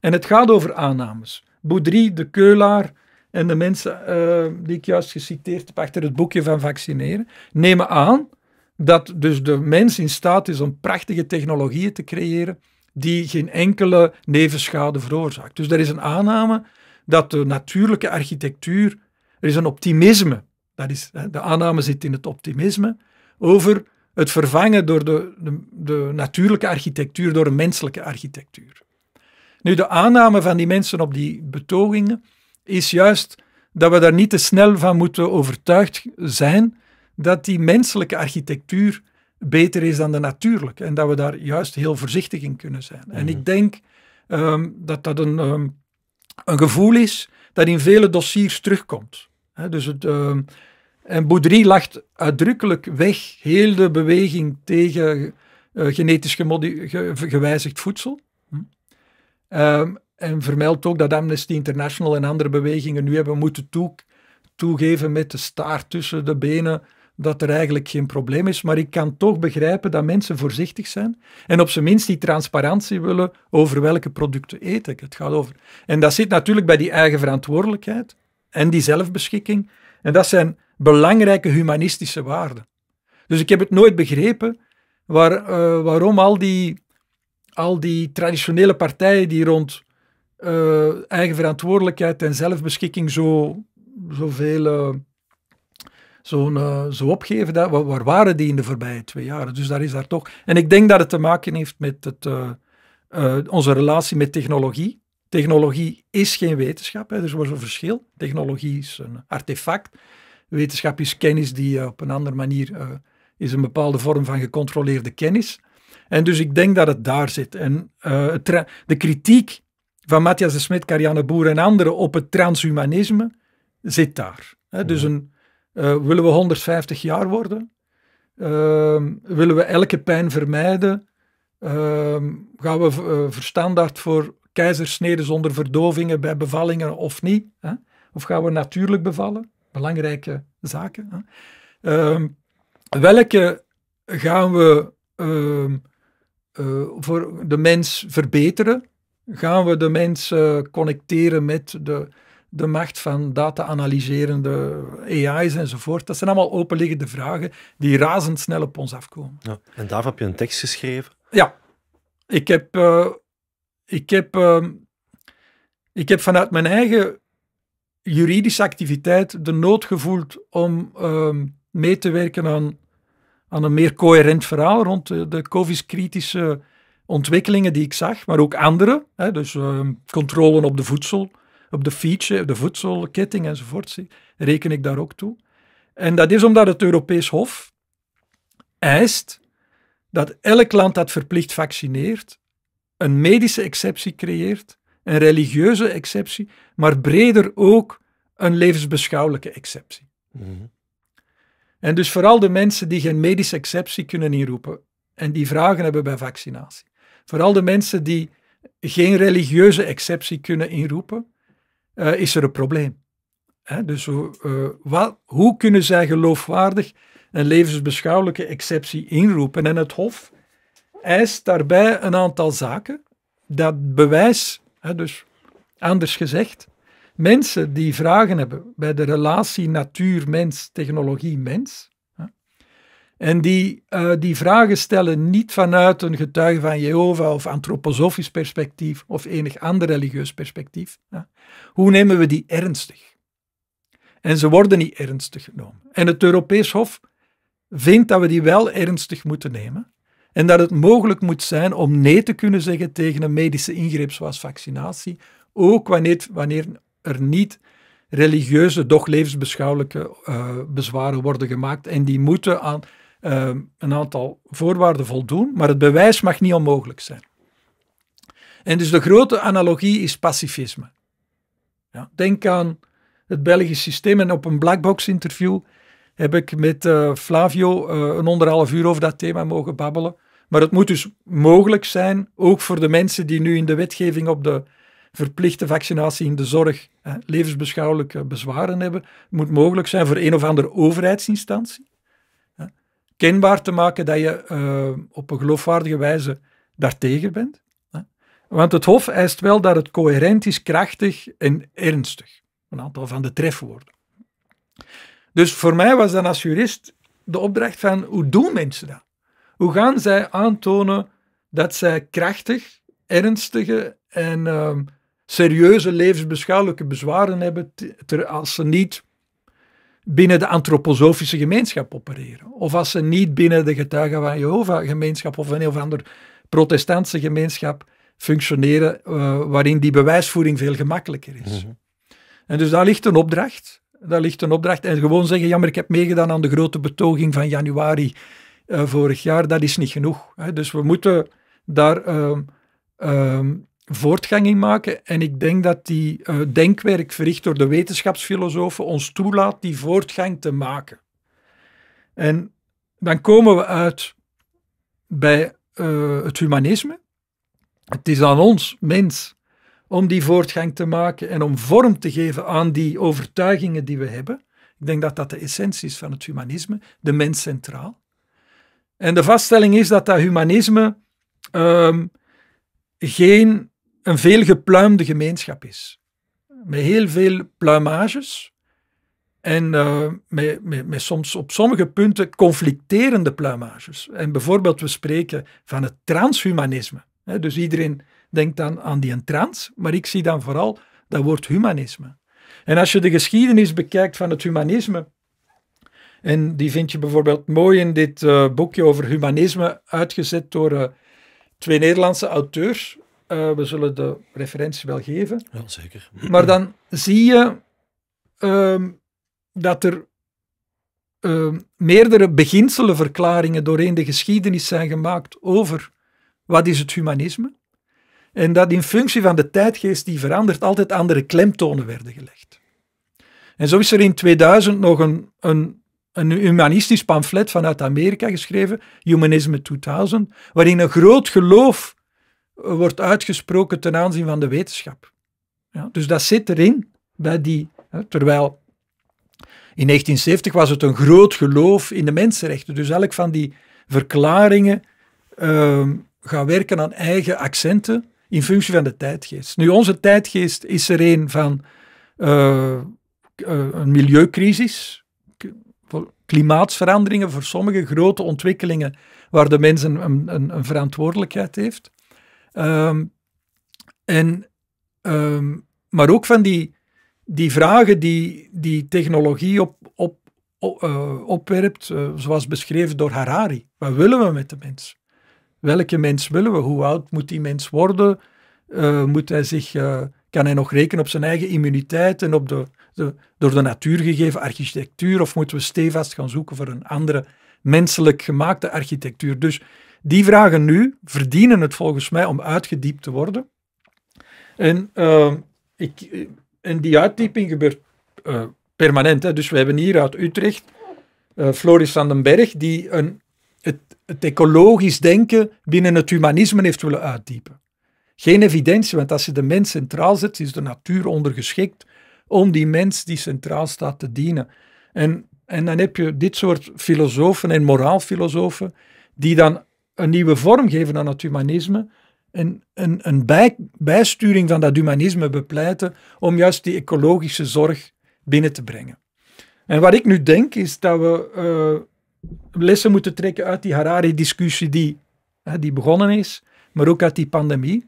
En het gaat over aannames. Boudry, de Keulaar en de mensen eh, die ik juist geciteerd heb achter het boekje van vaccineren, nemen aan dat dus de mens in staat is om prachtige technologieën te creëren die geen enkele nevenschade veroorzaakt. Dus er is een aanname dat de natuurlijke architectuur, er is een optimisme, dat is, de aanname zit in het optimisme, over het vervangen door de, de, de natuurlijke architectuur door een menselijke architectuur. Nu, de aanname van die mensen op die betogingen is juist dat we daar niet te snel van moeten overtuigd zijn dat die menselijke architectuur beter is dan de natuurlijke en dat we daar juist heel voorzichtig in kunnen zijn. En mhm. ik denk ehm, dat dat een, ehm, een gevoel is dat in vele dossiers terugkomt. He, dus het, ehm, en Boudry lacht uitdrukkelijk weg heel de beweging tegen eh, genetisch gewijzigd voedsel. Ehm, en vermeldt ook dat Amnesty International en andere bewegingen nu hebben moeten toegeven met de staart tussen de benen dat er eigenlijk geen probleem is. Maar ik kan toch begrijpen dat mensen voorzichtig zijn en op zijn minst die transparantie willen over welke producten eten. ik. Het gaat over. En dat zit natuurlijk bij die eigen verantwoordelijkheid en die zelfbeschikking. En dat zijn belangrijke humanistische waarden. Dus ik heb het nooit begrepen waar, eh, waarom al die al die traditionele partijen die rond eh, eigen verantwoordelijkheid en zelfbeschikking zo, zoveel, uh, eh, zo, eh, zo opgeven, dat, waar, waren die in de voorbije twee jaren? Dus daar is daar toch. En ik denk dat het te maken heeft met het, onze relatie met technologie. Technologie is geen wetenschap, hè, dus er is een verschil. Technologie is een artefact. Wetenschap is kennis die op een andere manier is een bepaalde vorm van gecontroleerde kennis. En dus ik denk dat het daar zit. En eh, de kritiek van Matthias de Smet, Karianne Boer en anderen op het transhumanisme zit daar. dus een, eh, willen we 150 jaar worden? Uh, willen we elke pijn vermijden? Ehm, gaan we eh, verstandaard voor keizersneden zonder verdovingen bij bevallingen of niet? Of gaan we natuurlijk bevallen? Belangrijke zaken. Ehm, welke gaan we eh, voor de mens verbeteren? Gaan we de mens eh, connecteren met de, de macht van data-analyserende AI's enzovoort. Dat zijn allemaal openliggende vragen die razendsnel op ons afkomen. Ja, en daarvoor heb je een tekst geschreven? Ja. Ik heb, eh, ik heb, ehm, ik heb vanuit mijn eigen juridische activiteit de nood gevoeld om ehm, mee te werken aan aan een meer coherent verhaal rond de COVID-kritische ontwikkelingen die ik zag, maar ook andere. Hè, dus uh, controle op de voedsel, op de feature, de voedselketting enzovoort, reken ik daar ook toe. En dat is omdat het Europees Hof eist dat elk land dat verplicht vaccineert, een medische exceptie creëert, een religieuze exceptie, maar breder ook een levensbeschouwelijke exceptie. Mhm. En dus vooral de mensen die geen medische exceptie kunnen inroepen en die vragen hebben bij vaccinatie. Vooral de mensen die geen religieuze exceptie kunnen inroepen, eh, is er een probleem. Hè? Dus eh, hoe kunnen zij geloofwaardig een levensbeschouwelijke exceptie inroepen? En het Hof eist daarbij een aantal zaken. Dat bewijs, hè, dus anders gezegd, mensen die vragen hebben bij de relatie natuur-mens, technologie-mens, en die, eh, die vragen stellen niet vanuit een getuige van Jehovah of antroposofisch perspectief of enig ander religieus perspectief. Ja. Hoe nemen we die ernstig? En ze worden niet ernstig genomen. En het Europees Hof vindt dat we die wel ernstig moeten nemen. En dat het mogelijk moet zijn om nee te kunnen zeggen tegen een medische ingreep zoals vaccinatie, ook wanneer, wanneer er niet religieuze, doch levensbeschouwelijke eh, bezwaren worden gemaakt. En die moeten aan eh, een aantal voorwaarden voldoen, maar het bewijs mag niet onmogelijk zijn. En dus de grote analogie is pacifisme. Ja, denk aan het Belgisch systeem en op een blackbox interview heb ik met eh, Flavio een anderhalf uur over dat thema mogen babbelen. Maar het moet dus mogelijk zijn, ook voor de mensen die nu in de wetgeving op de verplichte vaccinatie in de zorg eh, levensbeschouwelijke bezwaren hebben, moet mogelijk zijn voor een of andere overheidsinstantie. kenbaar te maken dat je eh, op een geloofwaardige wijze daartegen bent. Want het Hof eist wel dat het coherent is, krachtig en ernstig. Een aantal van de trefwoorden. Dus voor mij was dan als jurist de opdracht van hoe doen mensen dat? Hoe gaan zij aantonen dat zij krachtig, ernstige en ehm, serieuze levensbeschouwelijke bezwaren hebben ter, als ze niet binnen de antroposofische gemeenschap opereren. Of als ze niet binnen de getuigen van Jehovah gemeenschap of een of ander protestantse gemeenschap functioneren eh, waarin die bewijsvoering veel gemakkelijker is. Mhm. En dus daar ligt een opdracht. Daar ligt een opdracht. En gewoon zeggen, ja, maar ik heb meegedaan aan de grote betoging van januari eh, vorig jaar, dat is niet genoeg. Hè. Dus we moeten daar ehm, ehm, voortgang in maken. En ik denk dat die eh, denkwerk verricht door de wetenschapsfilosofen ons toelaat die voortgang te maken. En dan komen we uit bij eh, het humanisme. Het is aan ons, mens, om die voortgang te maken en om vorm te geven aan die overtuigingen die we hebben. Ik denk dat dat de essentie is van het humanisme, de mens centraal. En de vaststelling is dat dat humanisme ehm, geen een veelgepluimde gemeenschap is. Met heel veel pluimages en eh, met, met, met, soms op sommige punten conflicterende pluimages. En bijvoorbeeld, we spreken van het transhumanisme. Dus iedereen denkt dan aan die trans, maar ik zie dan vooral dat woord humanisme. En als je de geschiedenis bekijkt van het humanisme, en die vind je bijvoorbeeld mooi in dit eh, boekje over humanisme, uitgezet door eh, twee Nederlandse auteurs, eh, we zullen de referentie wel geven. Ja, zeker. Maar dan zie je ehm, dat er ehm, meerdere beginselenverklaringen doorheen de geschiedenis zijn gemaakt over wat is het humanisme. En dat in functie van de tijdgeest die verandert altijd andere klemtonen werden gelegd. En zo is er in 2000 nog een, een een humanistisch pamflet vanuit Amerika geschreven, Humanisme 2000, waarin een groot geloof wordt uitgesproken ten aanzien van de wetenschap. Ja, dus dat zit erin bij die. Hè, terwijl in 1970 was het een groot geloof in de mensenrechten. Dus elk van die verklaringen ehm, gaat werken aan eigen accenten in functie van de tijdgeest. Nu, onze tijdgeest is er een van eh, eh, een milieucrisis, klimaatsveranderingen, voor sommige grote ontwikkelingen waar de mens een, een, een verantwoordelijkheid heeft. Ehm, en, ehm, maar ook van die, die vragen die, die technologie op, op, op eh, opwerpt, eh, zoals beschreven door Harari. Wat willen we met de mens? Welke mens willen we? Hoe oud moet die mens worden? Eh, moet hij zich, kan hij nog rekenen op zijn eigen immuniteit en op de, de, door de natuur gegeven architectuur? Of moeten we stevast gaan zoeken voor een andere menselijk gemaakte architectuur? Dus die vragen nu verdienen het volgens mij om uitgediept te worden. En, ehm, ik, eh, die uitdieping gebeurt eh, permanent. Hè. Dus we hebben hier uit Utrecht eh, Floris van den Berg, die een, het, het ecologisch denken binnen het humanisme heeft willen uitdiepen. Geen evidentie, want als je de mens centraal zet, is de natuur ondergeschikt om die mens die centraal staat te dienen. En, en dan heb je dit soort filosofen en moraalfilosofen die dan een nieuwe vorm geven aan het humanisme. En een, een bijsturing van dat humanisme bepleiten om juist die ecologische zorg binnen te brengen. En wat ik nu denk is dat we eh, lessen moeten trekken uit die Harari-discussie die, die begonnen is, maar ook uit die pandemie.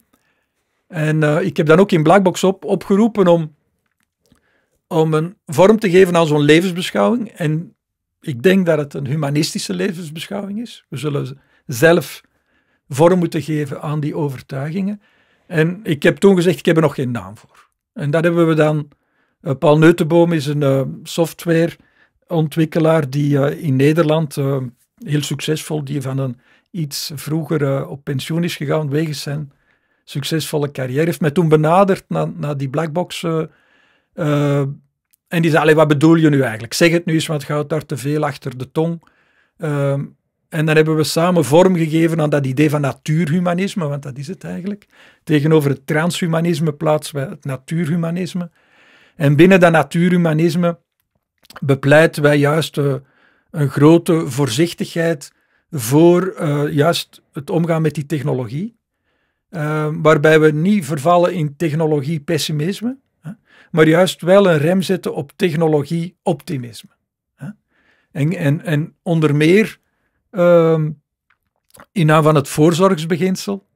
En eh, ik heb dan ook in Blackbox op, opgeroepen om, om een vorm te geven aan zo'n levensbeschouwing. En ik denk dat het een humanistische levensbeschouwing is. We zullen zelf vorm moeten geven aan die overtuigingen. En ik heb toen gezegd, ik heb er nog geen naam voor. En daar hebben we dan, eh, Paul Neutenboom is een eh, softwareontwikkelaar die eh, in Nederland heel succesvol, die van een iets vroeger op pensioen is gegaan wegens zijn succesvolle carrière. Heeft mij toen benaderd naar die blackbox en die zei, wat bedoel je nu eigenlijk? Zeg het nu eens, want het gaat daar te veel achter de tong. Ehm, en dan hebben we samen vorm gegeven aan dat idee van natuurhumanisme, want dat is het eigenlijk. Tegenover het transhumanisme plaatsen wij het natuurhumanisme. En binnen dat natuurhumanisme bepleiten wij juist eh, een grote voorzichtigheid voor eh, juist het omgaan met die technologie. Eh, waarbij we niet vervallen in technologie-pessimisme, maar juist wel een rem zetten op technologie-optimisme. En, en, en onder meer Ehm, in naam van het voorzorgsbeginsel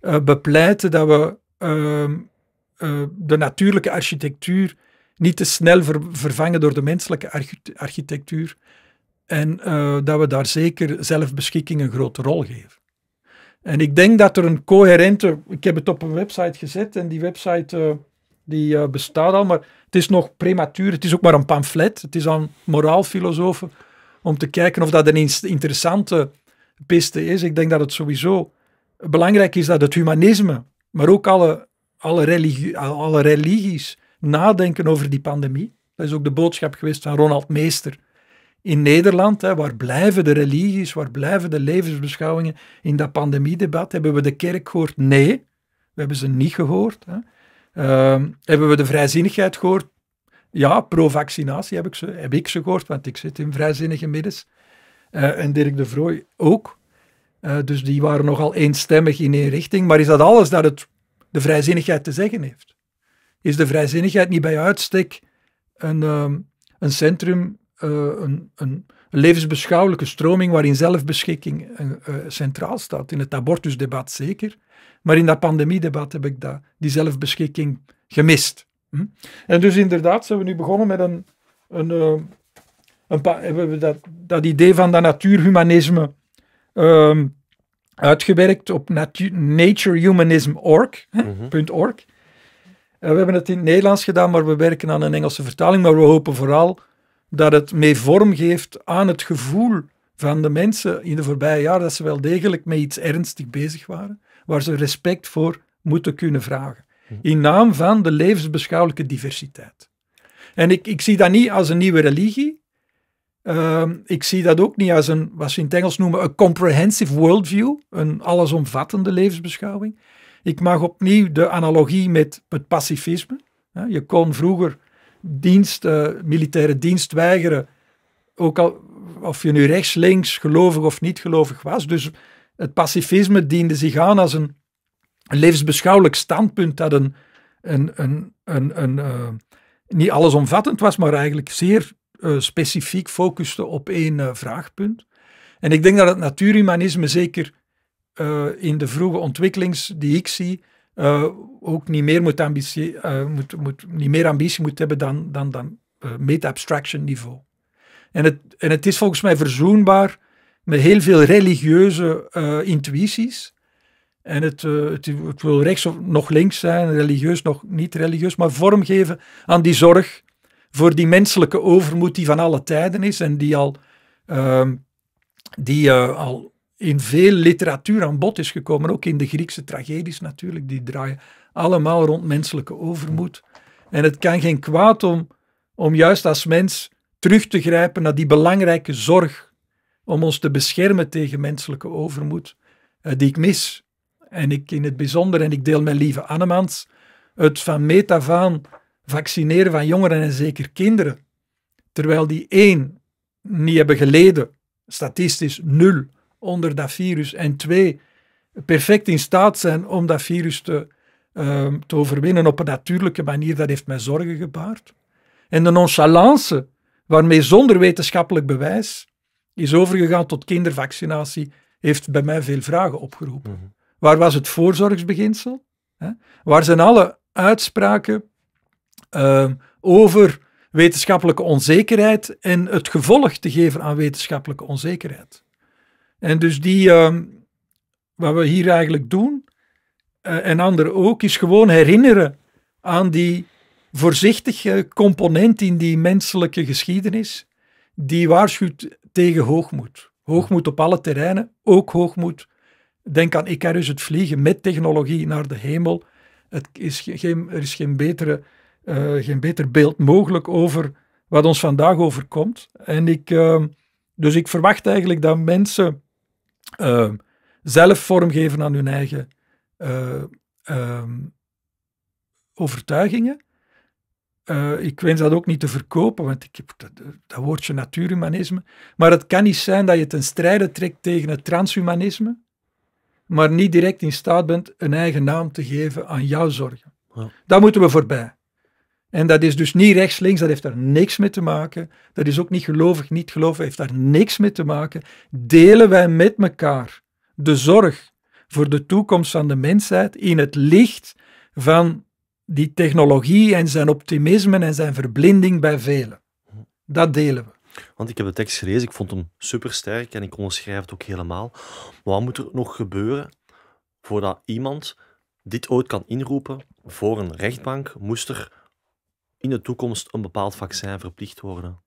uh, bepleiten dat we ehm, eh, de natuurlijke architectuur niet te snel vervangen door de menselijke architectuur. En eh, dat we daar zeker zelfbeschikking een grote rol geven. En ik denk dat er een coherente. Ik heb het op een website gezet en die website die, bestaat al, maar het is nog prematuur. Het is ook maar een pamflet. Het is aan moraalfilosofen om te kijken of dat een interessante piste is. Ik denk dat het sowieso belangrijk is dat het humanisme, maar ook alle, alle, religie, alle religies nadenken over die pandemie. Dat is ook de boodschap geweest van Ronald Meester in Nederland. Hè, waar blijven de religies, waar blijven de levensbeschouwingen in dat pandemiedebat? Hebben we de kerk gehoord? Nee, we hebben ze niet gehoord. Hè. Ehm, hebben we de vrijzinnigheid gehoord? Ja, pro-vaccinatie heb, ik ze, heb ik ze gehoord, want ik zit in vrijzinnige middens. Eh, en Dirk de Vrooy ook. Eh, dus die waren nogal eenstemmig in één richting. Maar is dat alles dat het de vrijzinnigheid te zeggen heeft? Is de vrijzinnigheid niet bij uitstek een, ehm, een centrum, eh, een, een, levensbeschouwelijke stroming waarin zelfbeschikking centraal staat? In het abortusdebat zeker, maar in dat pandemiedebat heb ik dat, die zelfbeschikking gemist. Mhm. En dus inderdaad zijn we nu begonnen met een, een, eh, een hebben we dat, dat idee van dat natuurhumanisme ehm, uitgewerkt op naturehumanism.org. Mhm. we hebben het in het Nederlands gedaan, maar we werken aan een Engelse vertaling. Maar we hopen vooral dat het mee vorm geeft aan het gevoel van de mensen in de voorbije jaren dat ze wel degelijk met iets ernstig bezig waren, waar ze respect voor moeten kunnen vragen in naam van de levensbeschouwelijke diversiteit. En ik, ik zie dat niet als een nieuwe religie. Ehm, ik zie dat ook niet als een, wat ze in het Engels noemen, een comprehensive worldview, een allesomvattende levensbeschouwing. Ik mag opnieuw de analogie met het pacifisme. Je kon vroeger dienst, eh, militaire dienst weigeren, ook al of je nu rechts, links, gelovig of niet gelovig was. Dus het pacifisme diende zich aan als een een levensbeschouwelijk standpunt dat een, een, een, een, een eh, niet allesomvattend was, maar eigenlijk zeer eh, specifiek focuste op één eh, vraagpunt. En ik denk dat het natuurhumanisme zeker in de vroege ontwikkelings die ik zie, ook niet meer, moet ambitie, moet, moet, niet meer ambitie moet hebben dan, dan, dan meta-abstraction niveau. En het, en het is volgens mij verzoenbaar met heel veel religieuze intuïties en eh, het, het, wil rechts of nog links zijn, religieus nog niet religieus, maar vormgeven aan die zorg voor die menselijke overmoed die van alle tijden is en die al, ehm, die, eh, al in veel literatuur aan bod is gekomen, ook in de Griekse tragedies natuurlijk, die draaien allemaal rond menselijke overmoed. En het kan geen kwaad om, om juist als mens terug te grijpen naar die belangrijke zorg om ons te beschermen tegen menselijke overmoed, eh, die ik mis en ik in het bijzonder, en ik deel mijn lieve Annemans, het van metafaan vaccineren van jongeren en zeker kinderen, terwijl die één, niet hebben geleden, statistisch nul, onder dat virus, en twee, perfect in staat zijn om dat virus te, ehm, te overwinnen op een natuurlijke manier, dat heeft mij zorgen gebaard. En de nonchalance waarmee zonder wetenschappelijk bewijs is overgegaan tot kindervaccinatie, heeft bij mij veel vragen opgeroepen. Mhm. Waar was het voorzorgsbeginsel? Hè? Waar zijn alle uitspraken ehm, over wetenschappelijke onzekerheid en het gevolg te geven aan wetenschappelijke onzekerheid? En dus die, ehm, wat we hier eigenlijk doen, eh, en anderen ook, is gewoon herinneren aan die voorzichtige component in die menselijke geschiedenis, die waarschuwt tegen hoogmoed. Hoogmoed op alle terreinen, ook hoogmoed Denk aan Icarus, het vliegen met technologie naar de hemel. Het is geen, er is geen, betere, eh, geen beter beeld mogelijk over wat ons vandaag overkomt. En ik, ehm, dus ik verwacht eigenlijk dat mensen uh, zelf vormgeven aan hun eigen eh, ehm, overtuigingen. Eh, ik wens dat ook niet te verkopen, want ik heb dat, dat, woordje natuurhumanisme. Maar het kan niet zijn dat je ten strijde trekt tegen het transhumanisme maar niet direct in staat bent een eigen naam te geven aan jouw zorgen. Ja. Daar moeten we voorbij. En dat is dus niet rechts-links, dat heeft daar niks mee te maken. Dat is ook niet gelovig, niet geloven, heeft daar niks mee te maken. Delen wij met elkaar de zorg voor de toekomst van de mensheid in het licht van die technologie en zijn optimisme en zijn verblinding bij velen. Dat delen we. Want ik heb de tekst gelezen, ik vond hem supersterk en ik onderschrijf het ook helemaal. Maar wat moet er nog gebeuren voordat iemand dit ooit kan inroepen voor een rechtbank? Moest er in de toekomst een bepaald vaccin verplicht worden?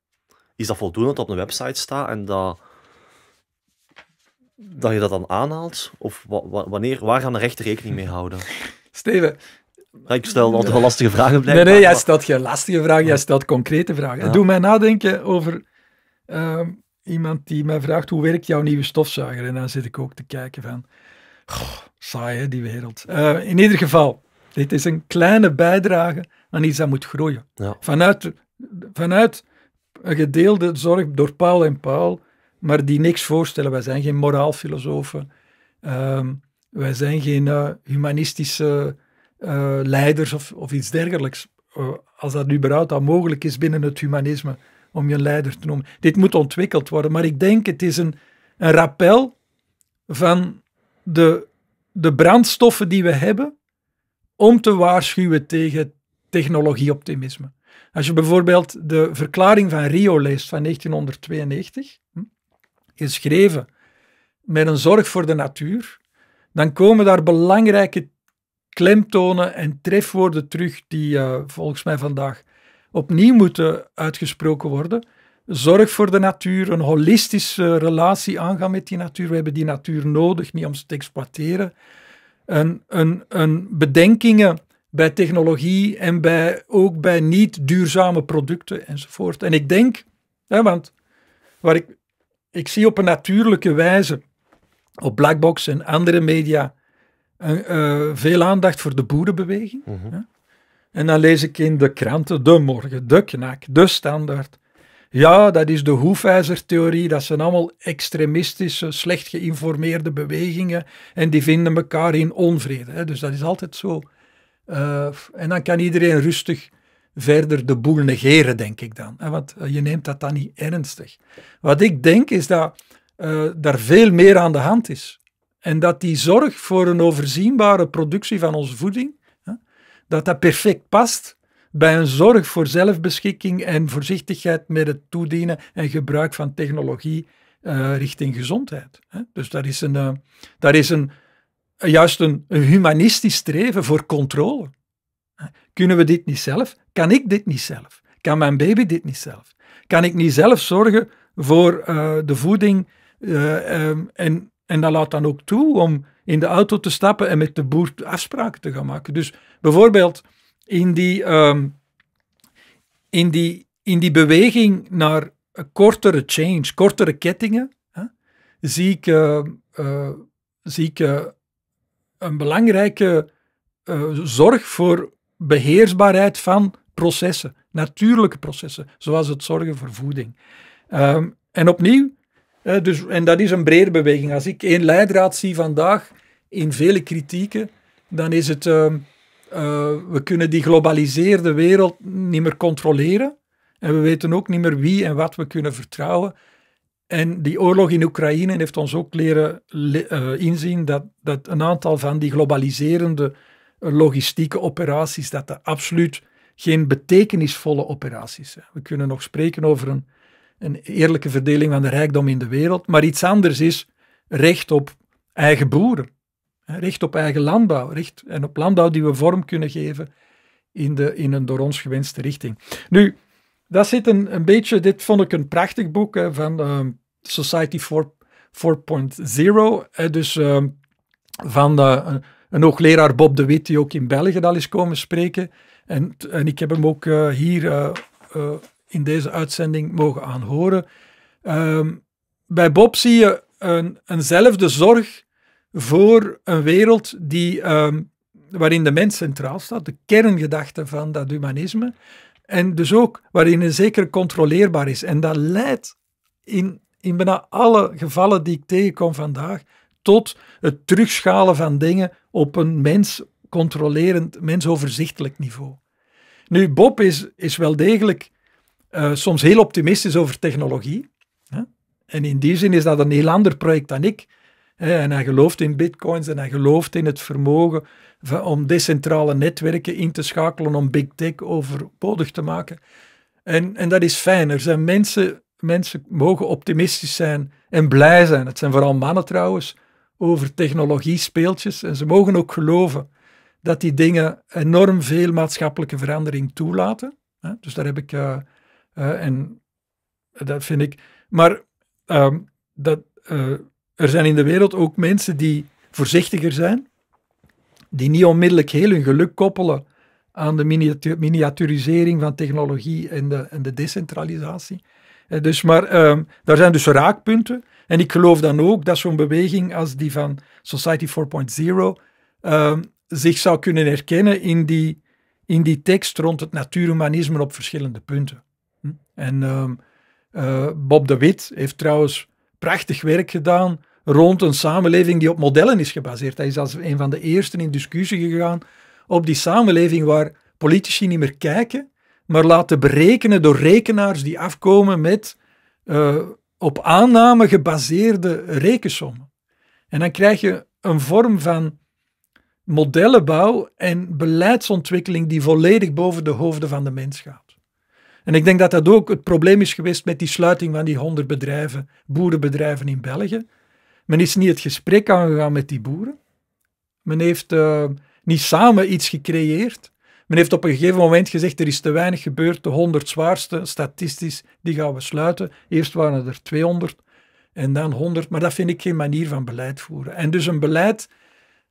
Is dat voldoende dat op een website staat en dat, dat je dat dan aanhaalt? Of wanneer, waar gaan de rechter rekening mee houden? Steven, ik stel altijd wel lastige vragen. Blijkbaar. Nee, nee, jij stelt geen lastige vragen, jij stelt concrete vragen. Ja. Doe mij nadenken over Ehm, iemand die mij vraagt hoe werkt jouw nieuwe stofzuiger? En dan zit ik ook te kijken van, saai hè, die wereld. Eh, in ieder geval, dit is een kleine bijdrage aan iets dat moet groeien. Vanuit, vanuit een gedeelde zorg door Paul en Paul, maar die niks voorstellen. Wij zijn geen moraalfilosofen. Ehm, wij zijn geen eh, humanistische eh, leiders of, of iets dergelijks. als dat überhaupt al mogelijk is binnen het humanisme, om je leider te noemen. Dit moet ontwikkeld worden, maar ik denk het is een, een rappel van de, de brandstoffen die we hebben om te waarschuwen tegen technologieoptimisme. Als je bijvoorbeeld de verklaring van Rio leest van 1992, hm, geschreven met een zorg voor de natuur, dan komen daar belangrijke klemtonen en trefwoorden terug die eh, volgens mij vandaag opnieuw moeten uitgesproken worden. Zorg voor de natuur, een holistische relatie aangaan met die natuur. We hebben die natuur nodig, niet om ze te exploiteren. En, een, een bedenkingen bij technologie en bij, ook bij niet duurzame producten enzovoort. En ik denk, hè, want waar ik, ik zie op een natuurlijke wijze op Blackbox en andere media eh, veel aandacht voor de boerenbeweging. Mhm. En dan lees ik in de kranten De Morgen, De Knak, De Standaard. Ja, dat is de hoefijzertheorie. Dat zijn allemaal extremistische, slecht geïnformeerde bewegingen. En die vinden elkaar in onvrede. Hè. Dus dat is altijd zo. Eh, en dan kan iedereen rustig verder de boel negeren, denk ik dan. Hè, want eh, je neemt dat dan niet ernstig. Wat ik denk is dat uh, daar veel meer aan de hand is. En dat die zorg voor een overzienbare productie van onze voeding dat dat perfect past bij een zorg voor zelfbeschikking en voorzichtigheid met het toedienen en gebruik van technologie eh, richting gezondheid. Hè? Dus daar is, een, eh, daar is een, eh, juist een, humanistisch streven voor controle. Kunnen we dit niet zelf? Kan ik dit niet zelf? Kan mijn baby dit niet zelf? Kan ik niet zelf zorgen voor de voeding? Ehm, en, en dat laat dan ook toe om in de auto te stappen en met de boer afspraken te gaan maken. Dus bijvoorbeeld in die, ehm, in die, in die beweging naar kortere change, kortere kettingen, hè, zie ik, eh, eh, zie ik eh, een belangrijke zorg voor beheersbaarheid van processen, natuurlijke processen, zoals het zorgen voor voeding. Ehm, en opnieuw, eh, dus, en dat is een brede beweging. Als ik één leidraad zie vandaag in vele kritieken, dan is het, uh, we kunnen die globaliseerde wereld niet meer controleren. En we weten ook niet meer wie en wat we kunnen vertrouwen. En die oorlog in Oekraïne heeft ons ook leren eh, inzien dat, dat een aantal van die globaliserende logistieke operaties, dat dat absoluut geen betekenisvolle operaties zijn. We kunnen nog spreken over een een eerlijke verdeling van de rijkdom in de wereld. Maar iets anders is recht op eigen boeren, recht op eigen landbouw, recht en op landbouw die we vorm kunnen geven in, de, in een door ons gewenste richting. Nu, dat zit een, een beetje, dit vond ik een prachtig boek hè, van ehm, Society 4.0, dus ehm, van de, eh, een hoogleraar Bob de Wit die ook in België al is komen spreken. En, en ik heb hem ook eh, hier eh, in deze uitzending mogen aanhoren. Um, bij Bob zie je een, eenzelfde zorg voor een wereld die, ehm, waarin de mens centraal staat, de kerngedachte van dat humanisme. En dus ook waarin een zeker controleerbaar is. En dat leidt in, in bijna alle gevallen die ik tegenkom vandaag tot het terugschalen van dingen op een menscontrolerend, mensoverzichtelijk niveau. Nu, Bob is, is wel degelijk eh, soms heel optimistisch over technologie. Hè? En in die zin is dat een heel ander project dan ik. Hè? En hij gelooft in bitcoins en hij gelooft in het vermogen om decentrale netwerken in te schakelen, om big tech overbodig te maken. En, en dat is fijn. Er zijn mensen, mensen mogen optimistisch zijn en blij zijn. Het zijn vooral mannen trouwens, over technologie speeltjes. En ze mogen ook geloven dat die dingen enorm veel maatschappelijke verandering toelaten. Dus daar heb ik eh, eh, en dat vind ik. Maar ehm, dat, eh, er zijn in de wereld ook mensen die voorzichtiger zijn, die niet onmiddellijk heel hun geluk koppelen aan de miniaturisering van technologie en de, en de decentralisatie. Eh, dus, maar ehm, daar zijn dus raakpunten. En ik geloof dan ook dat zo'n beweging als die van Society 4.0 ehm, zich zou kunnen herkennen in die, in die tekst rond het natuurhumanisme op verschillende punten. En ehm, eh, Bob de Wit heeft trouwens prachtig werk gedaan rond een samenleving die op modellen is gebaseerd. Hij is als een van de eersten in discussie gegaan op die samenleving waar politici niet meer kijken, maar laten berekenen door rekenaars die afkomen met eh, op aanname gebaseerde rekensommen. En dan krijg je een vorm van modellenbouw en beleidsontwikkeling die volledig boven de hoofden van de mens gaat. En ik denk dat dat ook het probleem is geweest met die sluiting van die honderd bedrijven, boerenbedrijven in België. Men is niet het gesprek aangegaan met die boeren. Men heeft eh, niet samen iets gecreëerd. Men heeft op een gegeven moment gezegd, er is te weinig gebeurd, de 100 zwaarste, statistisch, die gaan we sluiten. Eerst waren er 200 en dan 100, maar dat vind ik geen manier van beleid voeren. En dus een beleid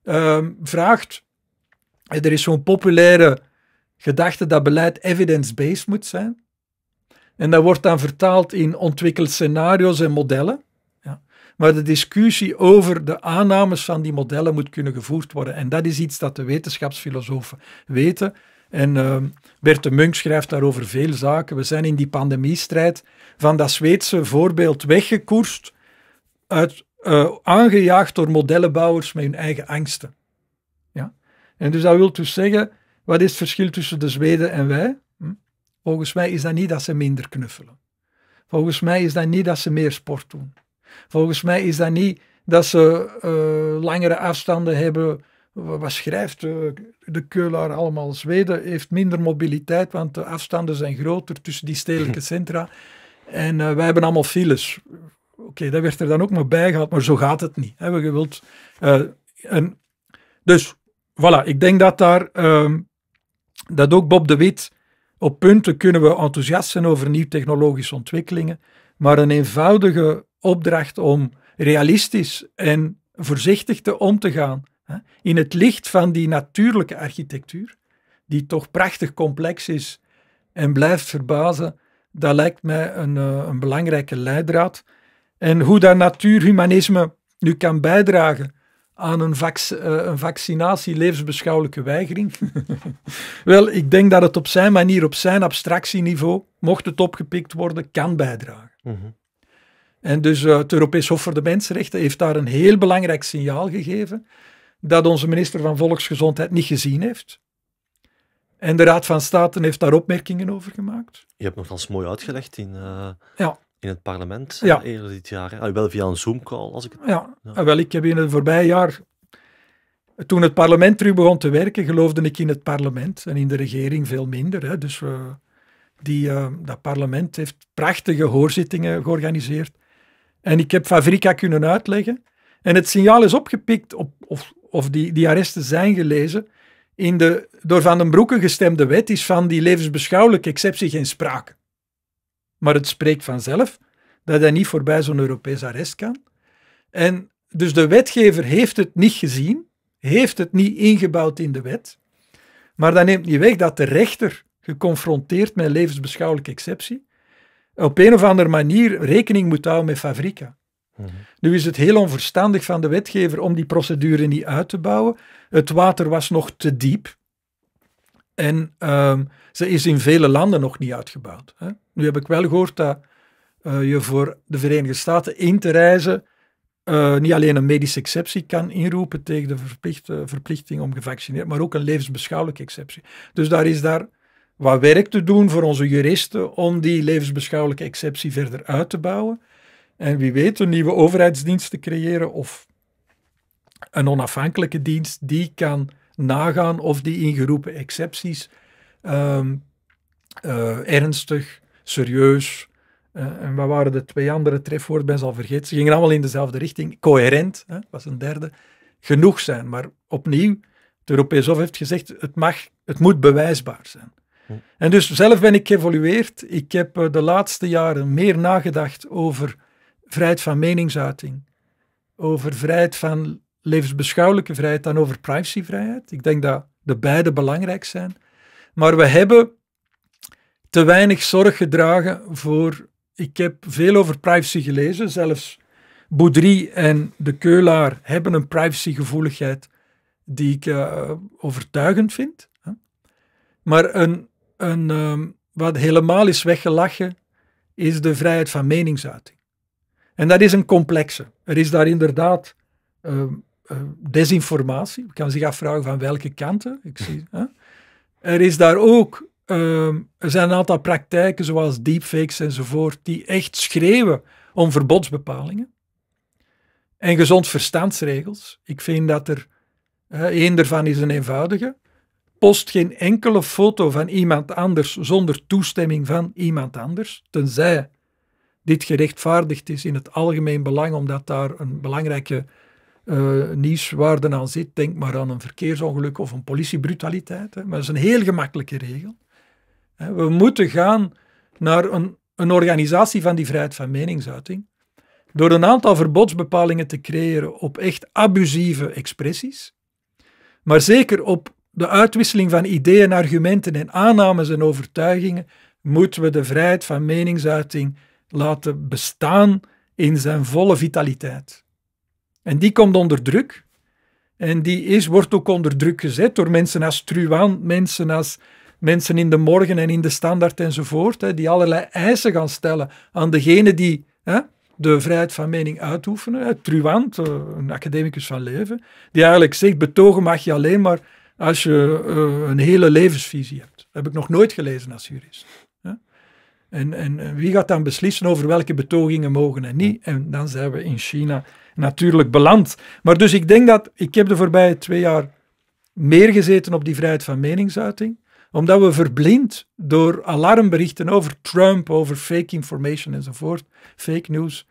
ehm, vraagt, er is zo'n populaire gedachte dat beleid evidence-based moet zijn. En dat wordt dan vertaald in ontwikkeld scenario's en modellen. Ja. Maar de discussie over de aannames van die modellen moet kunnen gevoerd worden. En dat is iets dat de wetenschapsfilosofen weten. En uh, ehm, Bert de Munk schrijft daarover veel zaken. We zijn in die pandemiestrijd van dat Zweedse voorbeeld weggekoerst, uit, eh, aangejaagd door modellenbouwers met hun eigen angsten. Ja? En dus dat wil dus zeggen, wat is het verschil tussen de Zweden en wij? Volgens mij is dat niet dat ze minder knuffelen. Volgens mij is dat niet dat ze meer sport doen. Volgens mij is dat niet dat ze eh, langere afstanden hebben. Wat schrijft eh, de Keulaar allemaal? Zweden heeft minder mobiliteit, want de afstanden zijn groter tussen die stedelijke centra. En eh, wij hebben allemaal files. Oké, okay, dat werd er dan ook maar bij gehad, maar zo gaat het niet. We gewild, en, dus voilà, ik denk dat daar ehm, dat ook Bob de Wit op punten kunnen we enthousiast zijn over nieuw technologische ontwikkelingen, maar een eenvoudige opdracht om realistisch en voorzichtig te om te gaan hè, in het licht van die natuurlijke architectuur, die toch prachtig complex is en blijft verbazen, dat lijkt mij een, eh, een belangrijke leidraad. En hoe dat natuurhumanisme nu kan bijdragen aan eh, een, vaccinatie levensbeschouwelijke weigering? Wel, ik denk dat het op zijn manier, op zijn abstractieniveau, mocht het opgepikt worden, kan bijdragen. Mhm. En dus eh, het Europees Hof voor de Mensenrechten heeft daar een heel belangrijk signaal gegeven dat onze minister van Volksgezondheid niet gezien heeft. En de Raad van State heeft daar opmerkingen over gemaakt. Je hebt eens mooi uitgelegd in eh, ja in het parlement eerder dit jaar. Ah, wel via een Zoom-call. Als ik... Het... ja. ja. Ah, wel, ik heb in het voorbije jaar, toen het parlement terug begon te werken, geloofde ik in het parlement en in de regering veel minder. Hè. Dus die, eh, dat parlement heeft prachtige hoorzittingen georganiseerd. En ik heb Fabrika kunnen uitleggen. En het signaal is opgepikt, op, of, of die, die arresten zijn gelezen. In de door Van den Broeken gestemde wet is van die levensbeschouwelijke exceptie geen sprake. Maar het spreekt vanzelf dat hij niet voorbij zo'n Europees arrest kan. En dus de wetgever heeft het niet gezien, heeft het niet ingebouwd in de wet. Maar dat neemt niet weg dat de rechter, geconfronteerd met een levensbeschouwelijke exceptie, op een of andere manier rekening moet houden met Fabrica. Mhm. Nu is het heel onverstandig van de wetgever om die procedure niet uit te bouwen. Het water was nog te diep en ehm, ze is in vele landen nog niet uitgebouwd. Hè. Nu heb ik wel gehoord dat eh, je voor de Verenigde Staten in te reizen eh, niet alleen een medische exceptie kan inroepen tegen de verplichte, eh, verplichting om gevaccineerd, maar ook een levensbeschouwelijke exceptie. Dus daar is daar wat werk te doen voor onze juristen om die levensbeschouwelijke exceptie verder uit te bouwen. En wie weet een nieuwe overheidsdienst te creëren of een onafhankelijke dienst die kan nagaan of die ingeroepen excepties ehm, ernstig serieus. Eh, en wat waren de twee andere trefwoorden? Ben ze al vergeten. Ze gingen allemaal in dezelfde richting. Coherent, hè, was een derde. Genoeg zijn. Maar opnieuw, het Europees Hof heeft gezegd, het, mag, het moet bewijsbaar zijn. Hm. En dus zelf ben ik geëvolueerd. Ik heb eh, de laatste jaren meer nagedacht over vrijheid van meningsuiting, over vrijheid van levensbeschouwelijke vrijheid dan over privacyvrijheid. Ik denk dat de beide belangrijk zijn. Maar we hebben te weinig zorg gedragen voor. Ik heb veel over privacy gelezen, zelfs Boudry en de Keulaar hebben een privacygevoeligheid die ik eh, overtuigend vind. Maar een, een, ehm, wat helemaal is weggelachen, is de vrijheid van meningsuiting. En dat is een complexe. Er is daar inderdaad ehm, eh, desinformatie. Je kan zich afvragen van welke kanten. Ik zie, Er is daar ook Ehm, er zijn een aantal praktijken zoals deepfakes enzovoort die echt schreeuwen om verbodsbepalingen en gezond verstandsregels. Ik vind dat er één een daarvan is een eenvoudige. Post geen enkele foto van iemand anders zonder toestemming van iemand anders, tenzij dit gerechtvaardigd is in het algemeen belang, omdat daar een belangrijke uh, nieuwswaarde aan zit. Denk maar aan een verkeersongeluk of een politiebrutaliteit. Hè. Maar dat is een heel gemakkelijke regel. We moeten gaan naar een, een organisatie van die vrijheid van meningsuiting door een aantal verbodsbepalingen te creëren op echt abusieve expressies, maar zeker op de uitwisseling van ideeën, argumenten en aannames en overtuigingen, moeten we de vrijheid van meningsuiting laten bestaan in zijn volle vitaliteit. En die komt onder druk. En die is, wordt ook onder druk gezet door mensen als Truan, mensen als mensen in de morgen en in de standaard enzovoort, hè, die allerlei eisen gaan stellen aan degene die hè, de vrijheid van mening uitoefenen. Hè, Truant, eh, een academicus van leven, die eigenlijk zegt, betogen mag je alleen maar als je eh, een hele levensvisie hebt. Dat heb ik nog nooit gelezen als jurist. En, en, wie gaat dan beslissen over welke betogingen mogen en niet? En dan zijn we in China natuurlijk beland. Maar dus ik denk dat, ik heb de voorbije twee jaar meer gezeten op die vrijheid van meningsuiting omdat we verblind door alarmberichten over Trump, over fake information enzovoort, fake news,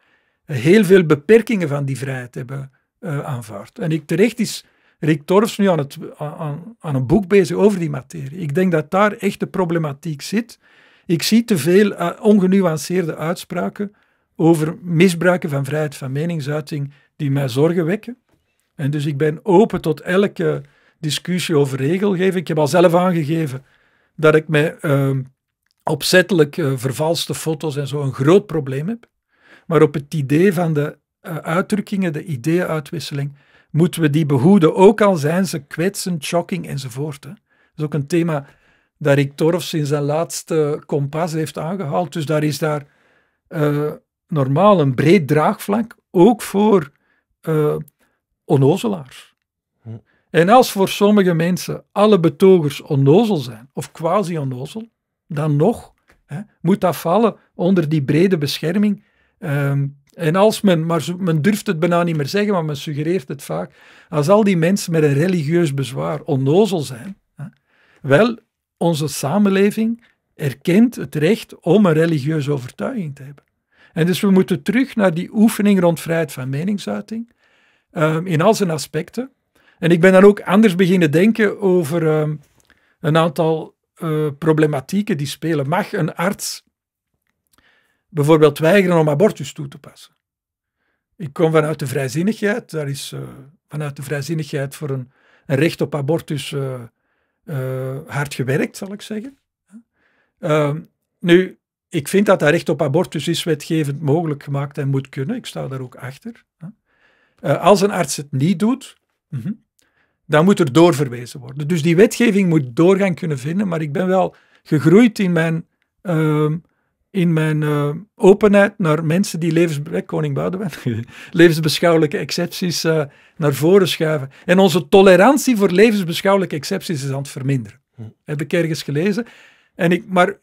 heel veel beperkingen van die vrijheid hebben eh, aanvaard. En ik, terecht is Rick Torfs nu aan, het, aan, een boek bezig over die materie. Ik denk dat daar echt de problematiek zit. Ik zie te veel eh, ongenuanceerde uitspraken over misbruiken van vrijheid van meningsuiting die mij zorgen wekken. En dus ik ben open tot elke discussie over regelgeving. Ik heb al zelf aangegeven dat ik met ehm, opzettelijk eh, vervalste foto's en zo een groot probleem heb. Maar op het idee van de eh, uitdrukkingen, de ideeënuitwisseling, moeten we die behoeden, ook al zijn ze kwetsend, shocking enzovoort. Hè. Dat is ook een thema dat Rick Torfs sinds zijn laatste kompas heeft aangehaald. Dus daar is daar eh, normaal een breed draagvlak, ook voor onnozelaars. En als voor sommige mensen alle betogers onnozel zijn, of quasi onnozel, dan nog hè, moet dat vallen onder die brede bescherming. Ehm, en als men, maar men durft het bijna niet meer zeggen, maar men suggereert het vaak, als al die mensen met een religieus bezwaar onnozel zijn, hè, wel, onze samenleving erkent het recht om een religieuze overtuiging te hebben. En dus we moeten terug naar die oefening rond vrijheid van meningsuiting, ehm, in al zijn aspecten, en ik ben dan ook anders beginnen denken over ehm, een aantal eh, problematieken die spelen. Mag een arts bijvoorbeeld weigeren om abortus toe te passen? Ik kom vanuit de vrijzinnigheid. Daar is eh, vanuit de vrijzinnigheid voor een, een recht op abortus eh, hard gewerkt, zal ik zeggen. Ehm, nu, ik vind dat dat recht op abortus is wetgevend mogelijk gemaakt en moet kunnen. Ik sta daar ook achter. als een arts het niet doet, Mhm. Dan moet er doorverwezen worden. Dus die wetgeving moet doorgang kunnen vinden, maar ik ben wel gegroeid in mijn, ehm, in mijn eh, openheid naar mensen die levensbe koning Boudewijn, levensbeschouwelijke excepties eh, naar voren schuiven. En onze tolerantie voor levensbeschouwelijke excepties is aan het verminderen. Hm. Heb ik ergens gelezen. En ik, maar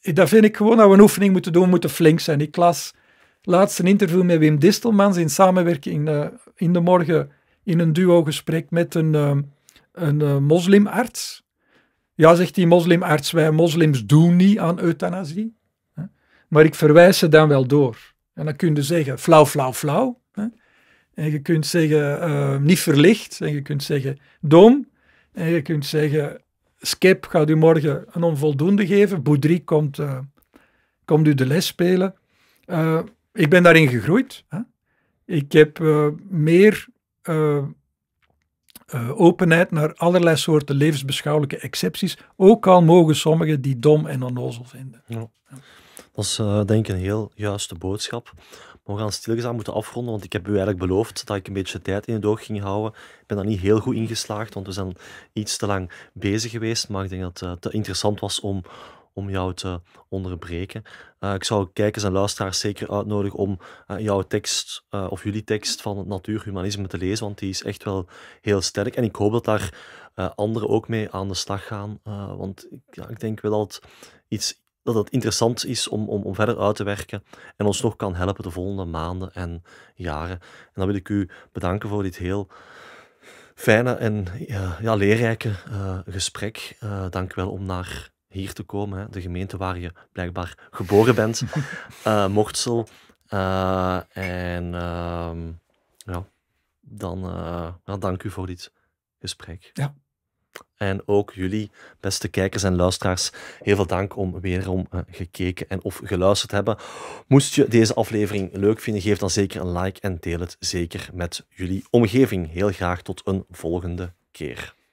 dat vind ik gewoon dat we een oefening moeten doen, we moeten flink zijn. Ik las laatst een interview met Wim Distelmans in samenwerking eh, in de morgen in een duo gesprek met een, ehm, een eh, moslimarts. Ja, zegt die moslimarts, wij moslims doen niet aan euthanasie. Maar ik verwijs ze dan wel door. En dan kun je zeggen flauw, flauw, flauw. En je kunt zeggen ehm, niet verlicht. En je kunt zeggen dom. En je kunt zeggen Skip gaat u morgen een onvoldoende geven. Boudri, komt, uh, komt u de les spelen. Eh, ik ben daarin gegroeid. Hè? Ik heb meer eh, eh, openheid naar allerlei soorten levensbeschouwelijke excepties, ook al mogen sommigen die dom en onnozel vinden. Ja. Dat is eh, denk ik een heel juiste boodschap. Maar we gaan stilgezet moeten afronden, want ik heb u eigenlijk beloofd dat ik een beetje tijd in het oog ging houden. Ik ben daar niet heel goed in geslaagd, want we zijn iets te lang bezig geweest. Maar ik denk dat het te interessant was om om jou te onderbreken. Eh, ik zou kijkers en luisteraars zeker uitnodigen om eh, jouw tekst eh, of jullie tekst van het natuurhumanisme te lezen, want die is echt wel heel sterk. En ik hoop dat daar anderen ook mee aan de slag gaan, want ik, ik denk wel dat het, iets, dat het interessant is om, om, om verder uit te werken en ons nog kan helpen de volgende maanden en jaren. En dan wil ik u bedanken voor dit heel fijne en ja, leerrijke gesprek. Uh, dank wel om naar hier te komen. De gemeente waar je blijkbaar geboren bent. uh, en ehm, ja, dan nou, dank u voor dit gesprek. Ja. En ook jullie, beste kijkers en luisteraars, heel veel dank om weerom gekeken en of geluisterd hebben. Moest je deze aflevering leuk vinden, geef dan zeker een like en deel het zeker met jullie omgeving. Heel graag tot een volgende keer.